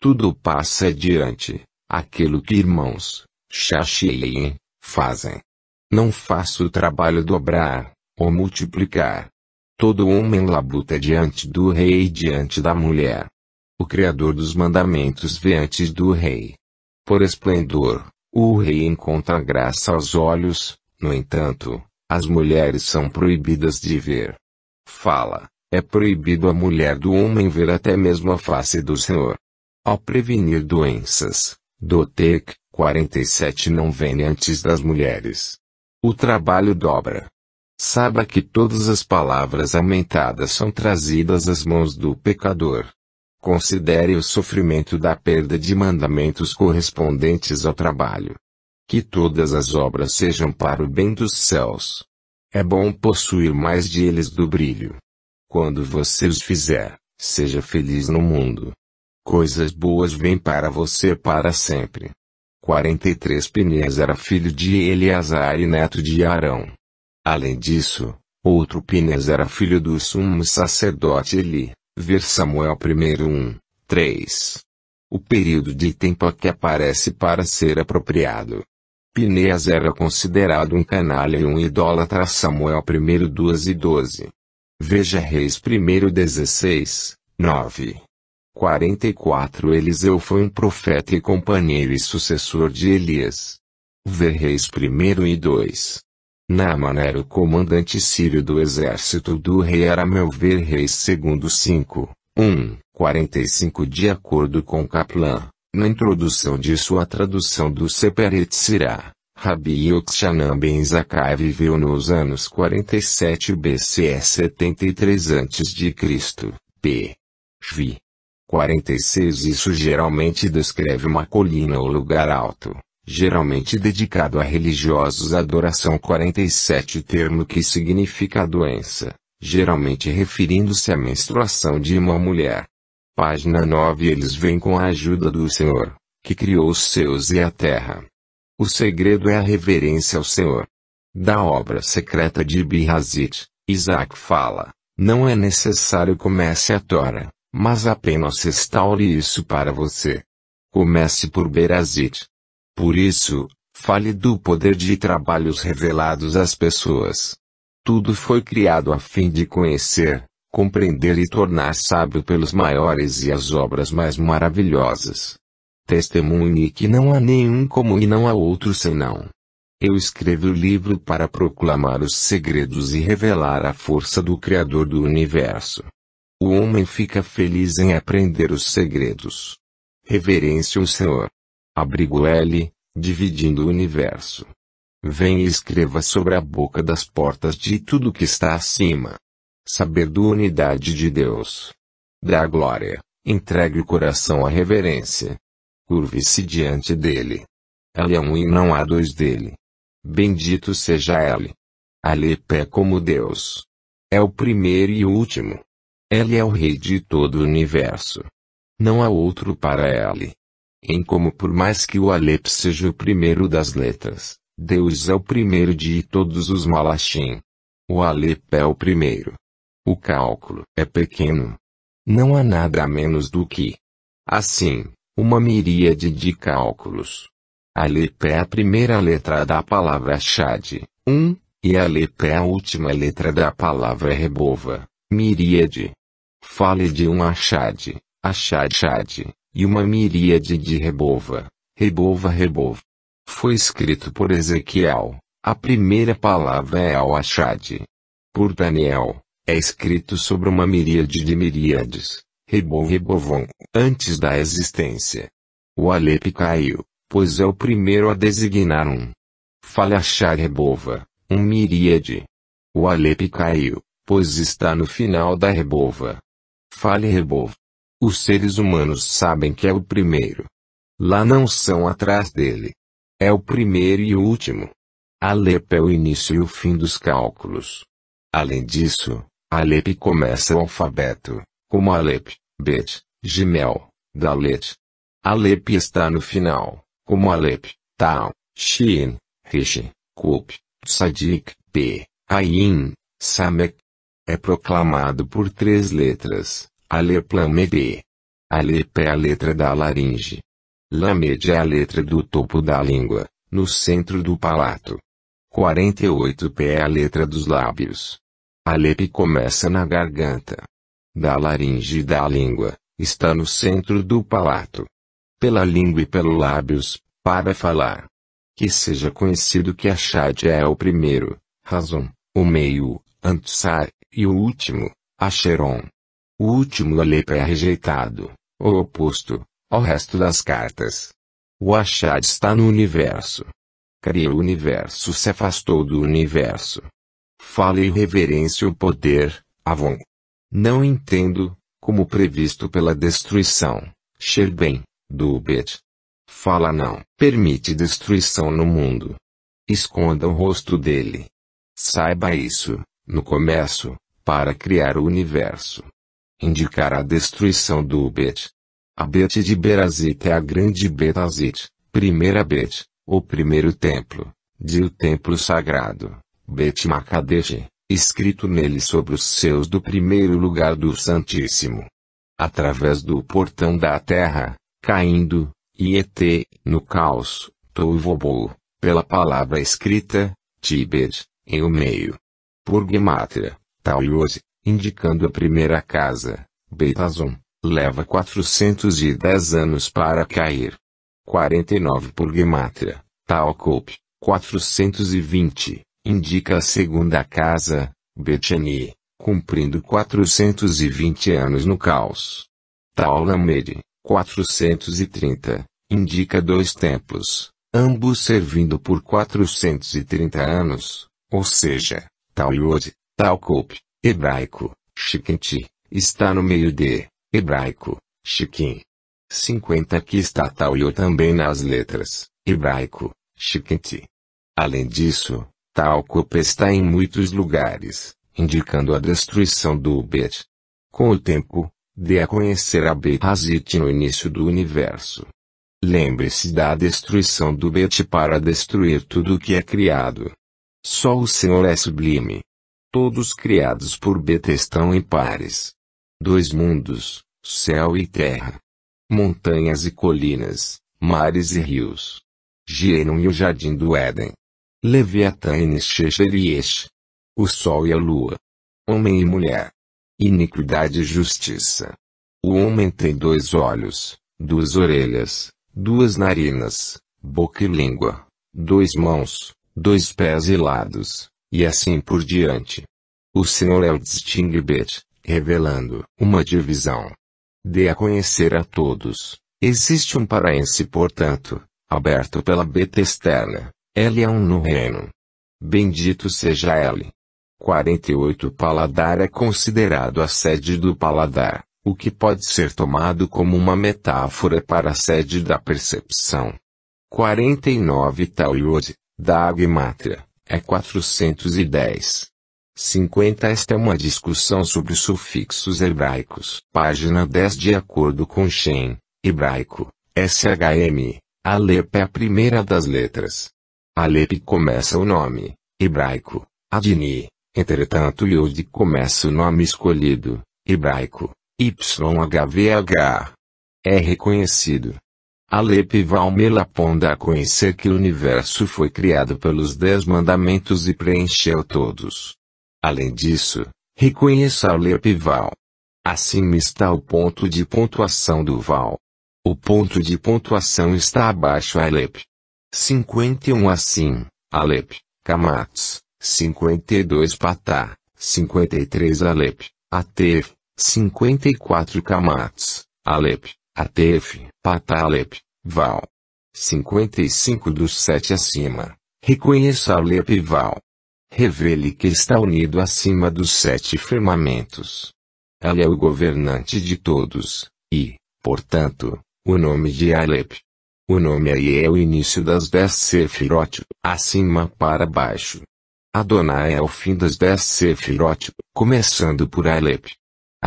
Tudo passa adiante, aquilo que irmãos, Xaxiem, fazem. Não faça o trabalho dobrar, ou multiplicar. Todo homem labuta diante do rei e diante da mulher, o Criador dos mandamentos vê antes do Rei. Por esplendor, o Rei encontra graça aos olhos, no entanto, as mulheres são proibidas de ver. Fala, é proibido a mulher do homem ver até mesmo a face do Senhor. Ao prevenir doenças, Dotec 47 não vem antes das mulheres. O trabalho dobra. Saiba que todas as palavras aumentadas são trazidas às mãos do pecador. Considere o sofrimento da perda de mandamentos correspondentes ao trabalho. Que todas as obras sejam para o bem dos céus. É bom possuir mais de eles do brilho. Quando você os fizer, seja feliz no mundo. Coisas boas vêm para você para sempre. 43 Penias era filho de Eleazar e neto de Arão. Além disso, outro Penias era filho do sumo sacerdote Eli, Ver Samuel 1, 1, 3. O período de tempo a que aparece para ser apropriado. Pineas era considerado um canalha e um idólatra Samuel 1 2 e 12. Veja Reis 1 16, 9. 44 Eliseu foi um profeta e companheiro e sucessor de Elias. Ver Reis 1 e 2. Naaman era o comandante sírio do exército do rei era meu ver reis segundo 5, 1, 45 de acordo com Kaplan, na introdução de sua tradução do Seperet Sira, Rabi Yokshanan ben Zakai viveu nos anos 47 BCE 73 a.C., p. Shvi. 46 Isso geralmente descreve uma colina ou lugar alto geralmente dedicado a religiosos adoração 47 termo que significa doença, geralmente referindo-se à menstruação de uma mulher. Página 9 Eles vêm com a ajuda do Senhor, que criou os céus e a terra. O segredo é a reverência ao Senhor. Da obra secreta de Birrazit, Isaac fala, não é necessário comece a Tora, mas apenas restaure isso para você. Comece por Berazit, por isso, fale do poder de trabalhos revelados às pessoas. Tudo foi criado a fim de conhecer, compreender e tornar sábio pelos maiores e as obras mais maravilhosas. Testemunhe que não há nenhum como e não há outro senão. Eu escrevo o livro para proclamar os segredos e revelar a força do Criador do Universo. O homem fica feliz em aprender os segredos. Reverência o Senhor. Abrigo L, dividindo o universo. Venha e escreva sobre a boca das portas de tudo que está acima. Saber da unidade de Deus. Da glória, entregue o coração à reverência. Curve-se diante dele. Ele é um e não há dois dele. Bendito seja ele. Ali é como Deus. É o primeiro e o último. Ele é o rei de todo o universo. Não há outro para ele em como por mais que o Alep seja o primeiro das letras, Deus é o primeiro de todos os malachim. O Alep é o primeiro. O cálculo é pequeno. Não há nada a menos do que. Assim, uma miríade de cálculos. Alep é a primeira letra da palavra Shad, um, e Alep é a última letra da palavra Rebova, miríade. Fale de um achade, achad-chad, e uma miríade de rebova, rebova rebov. Foi escrito por Ezequiel, a primeira palavra é al achade Por Daniel, é escrito sobre uma miríade de miríades, rebov rebovon, antes da existência. O Alep caiu, pois é o primeiro a designar um. Fale achar rebova, um miríade. O Alep caiu, pois está no final da rebova. Fale rebov, os seres humanos sabem que é o primeiro. Lá não são atrás dele. É o primeiro e o último. Alep é o início e o fim dos cálculos. Além disso, Alep começa o alfabeto, como Alep, Bet, Gimel, Dalet. Alep está no final, como Alep, Tal, Shin, Rishi, Kup, Sadik, P, Ain, Samek. É proclamado por três letras, B. Alep é a letra da laringe. Lamede é a letra do topo da língua, no centro do palato. 48P é a letra dos lábios. Alep começa na garganta. Da laringe e da língua, está no centro do palato. Pela língua e pelos lábios, para falar. Que seja conhecido que a Shad é o primeiro, razão, o meio, Antsar, e o último, Acheron. O último alepa é rejeitado, ou oposto, ao resto das cartas. O achad está no universo. Cria o universo se afastou do universo. Fala e reverência o poder, Avon. Não entendo, como previsto pela destruição, Sherben, do Ubet. Fala não, permite destruição no mundo. Esconda o rosto dele. Saiba isso, no começo, para criar o universo indicar a destruição do Bet. A Bet de Berazit é a grande Betazit, primeira Bet, o primeiro templo, de o templo sagrado, Bet Makadesh, escrito nele sobre os seus do primeiro lugar do Santíssimo. Através do portão da terra, caindo, Iet, no caos, Toivobou, pela palavra escrita, Tibet, em o meio. Por Gematria, Taoyose, indicando a primeira casa, Betazon, leva 410 anos para cair. 49 por gematria, Taokop, 420, indica a segunda casa, Betani, cumprindo 420 anos no caos. Taulamed, 430, indica dois templos, ambos servindo por 430 anos, ou seja, Talyod, Talkop, Hebraico, Shikinti, está no meio de hebraico, Shikin. 50 que está Taoyo também nas letras hebraico, Shikinti. Além disso, Taucup está em muitos lugares, indicando a destruição do Bet. Com o tempo, dê a conhecer a Betazit no início do universo. Lembre-se da destruição do Bet para destruir tudo o que é criado. Só o Senhor é sublime todos criados por Beta estão em pares. Dois mundos, céu e terra. Montanhas e colinas, mares e rios. Gênon e o jardim do Éden. Leviatã e Neshesheriesh. O sol e a lua. Homem e mulher. Iniquidade e justiça. O homem tem dois olhos, duas orelhas, duas narinas, boca e língua, dois mãos, dois pés e lados, e assim por diante. O Senhor é o Distingbet, revelando uma divisão. Dê a conhecer a todos. Existe um paraense, portanto, aberto pela beta externa. Ele é um no reino. Bendito seja ele. 48 Paladar é considerado a sede do paladar, o que pode ser tomado como uma metáfora para a sede da percepção. 49 Talyod, da Agmatra, é 410. 50 Esta é uma discussão sobre os sufixos hebraicos. Página 10 De acordo com Shem, hebraico, SHM, Alep é a primeira das letras. Alep começa o nome, hebraico, Adni, entretanto Yod começa o nome escolhido, hebraico, YHVH. É reconhecido, Alep Valmel aponta a conhecer que o universo foi criado pelos Dez Mandamentos e preencheu todos. Além disso, reconheça Alep Val. Acima está o ponto de pontuação do Val. O ponto de pontuação está abaixo Alep. 51 Assim, Alep, Kamatz, 52 Patá, 53 Alep, Atef, 54 Kamatz, Alep, ATF, PATALEP, VAL. 55 dos 7 acima. Reconheça Alep e VAL. Revele que está unido acima dos sete firmamentos. Ela é o governante de todos, e, portanto, o nome de Alep. O nome aí é o início das dez sefirot, acima para baixo. Adonai é o fim das dez sefirot, começando por Alep.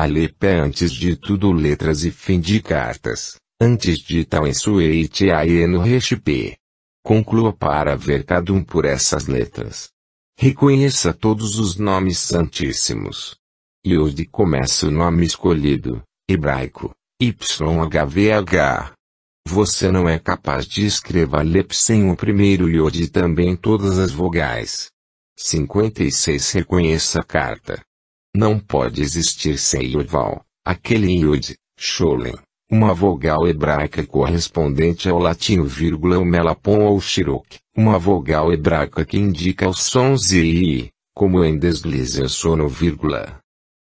Alep é antes de tudo letras e fim de cartas, antes de tal em sueite a no recipe. Conclua para ver cada um por essas letras. Reconheça todos os nomes santíssimos. Yod começa o nome escolhido, hebraico, YHVH. Você não é capaz de escrever Lep sem o primeiro Yod e também todas as vogais. 56 Reconheça a carta. Não pode existir sem Yuval, aquele Yud, Sholem, uma vogal hebraica correspondente ao latim vírgula ou melapon ou shirok, uma vogal hebraica que indica os sons e i, como em deslize sono vírgula.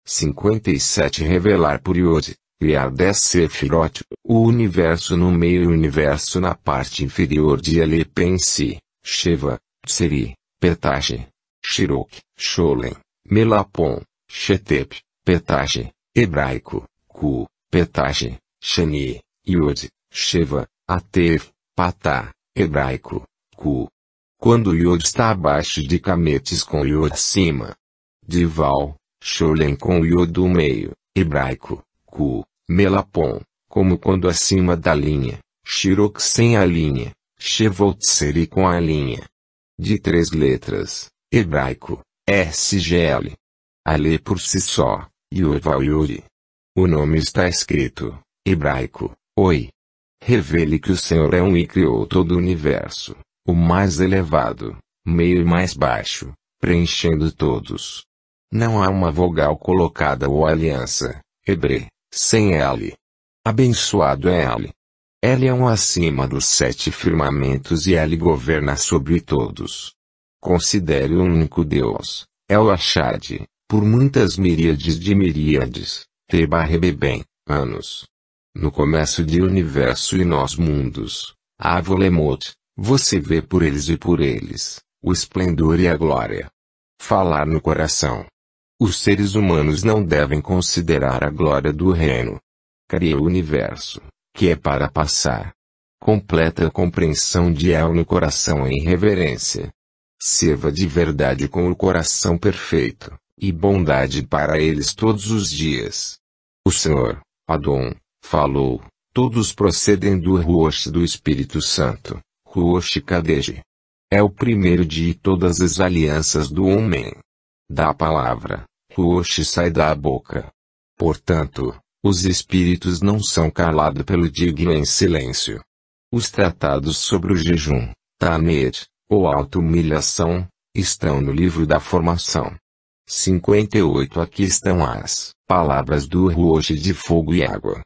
57 Revelar por Yod, Yardés Sefirot, o universo no meio e o universo na parte inferior de Elepense, Sheva, Tseri, Petache, Shirok, Sholem, Melapon, Shetep, petage, hebraico, Ku, petage, Sheni, iod, Sheva, Atef, pata, hebraico, Ku. Quando o Yod está abaixo de Kametes com o Yod acima. Dival, Sholen com o Yod do meio, hebraico, Ku, Melapon, como quando acima da linha, Shirok sem a linha, Shevotseri com a linha. De três letras, hebraico, SGL, a lei por si só, Yuval Yuri. O nome está escrito, hebraico, Oi. Revele que o Senhor é um e criou todo o universo, o mais elevado, meio e mais baixo, preenchendo todos. Não há uma vogal colocada ou aliança, hebre, sem L. Abençoado é L. Ele é um acima dos sete firmamentos e ele governa sobre todos. Considere o único Deus, El Achad, por muitas miríades de miríades, tebarrebebem, anos. No começo de universo e nós mundos, Avolemot, você vê por eles e por eles, o esplendor e a glória. Falar no coração. Os seres humanos não devem considerar a glória do reino. Cria o universo, que é para passar. Completa a compreensão de El no coração em reverência. Serva de verdade com o coração perfeito e bondade para eles todos os dias. O Senhor, Adon, falou, todos procedem do Ruosh do Espírito Santo, Ruosh Kadesh. É o primeiro de todas as alianças do homem. Da palavra, Ruosh sai da boca. Portanto, os espíritos não são calados pelo digno em silêncio. Os tratados sobre o jejum, Taner, ou auto-humilhação, estão no livro da formação. 58 Aqui estão as palavras do roche de fogo e água.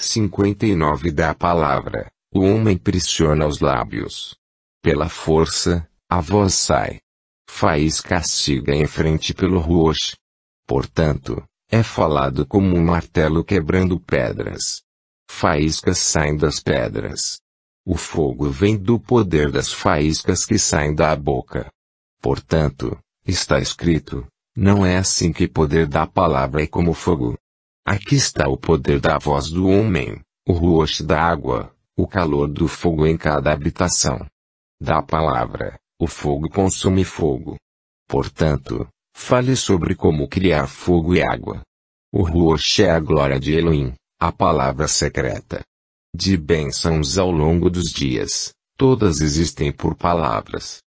59 Da palavra, o homem pressiona os lábios. Pela força, a voz sai. Faz castiga em frente pelo roche. Portanto, é falado como um martelo quebrando pedras. Faíscas saem das pedras. O fogo vem do poder das faíscas que saem da boca. Portanto, está escrito, não é assim que poder da palavra é como fogo. Aqui está o poder da voz do homem, o ruosh da água, o calor do fogo em cada habitação. Da palavra, o fogo consome fogo. Portanto, fale sobre como criar fogo e água. O ruosh é a glória de Elohim, a palavra secreta. De bênçãos ao longo dos dias, todas existem por palavras.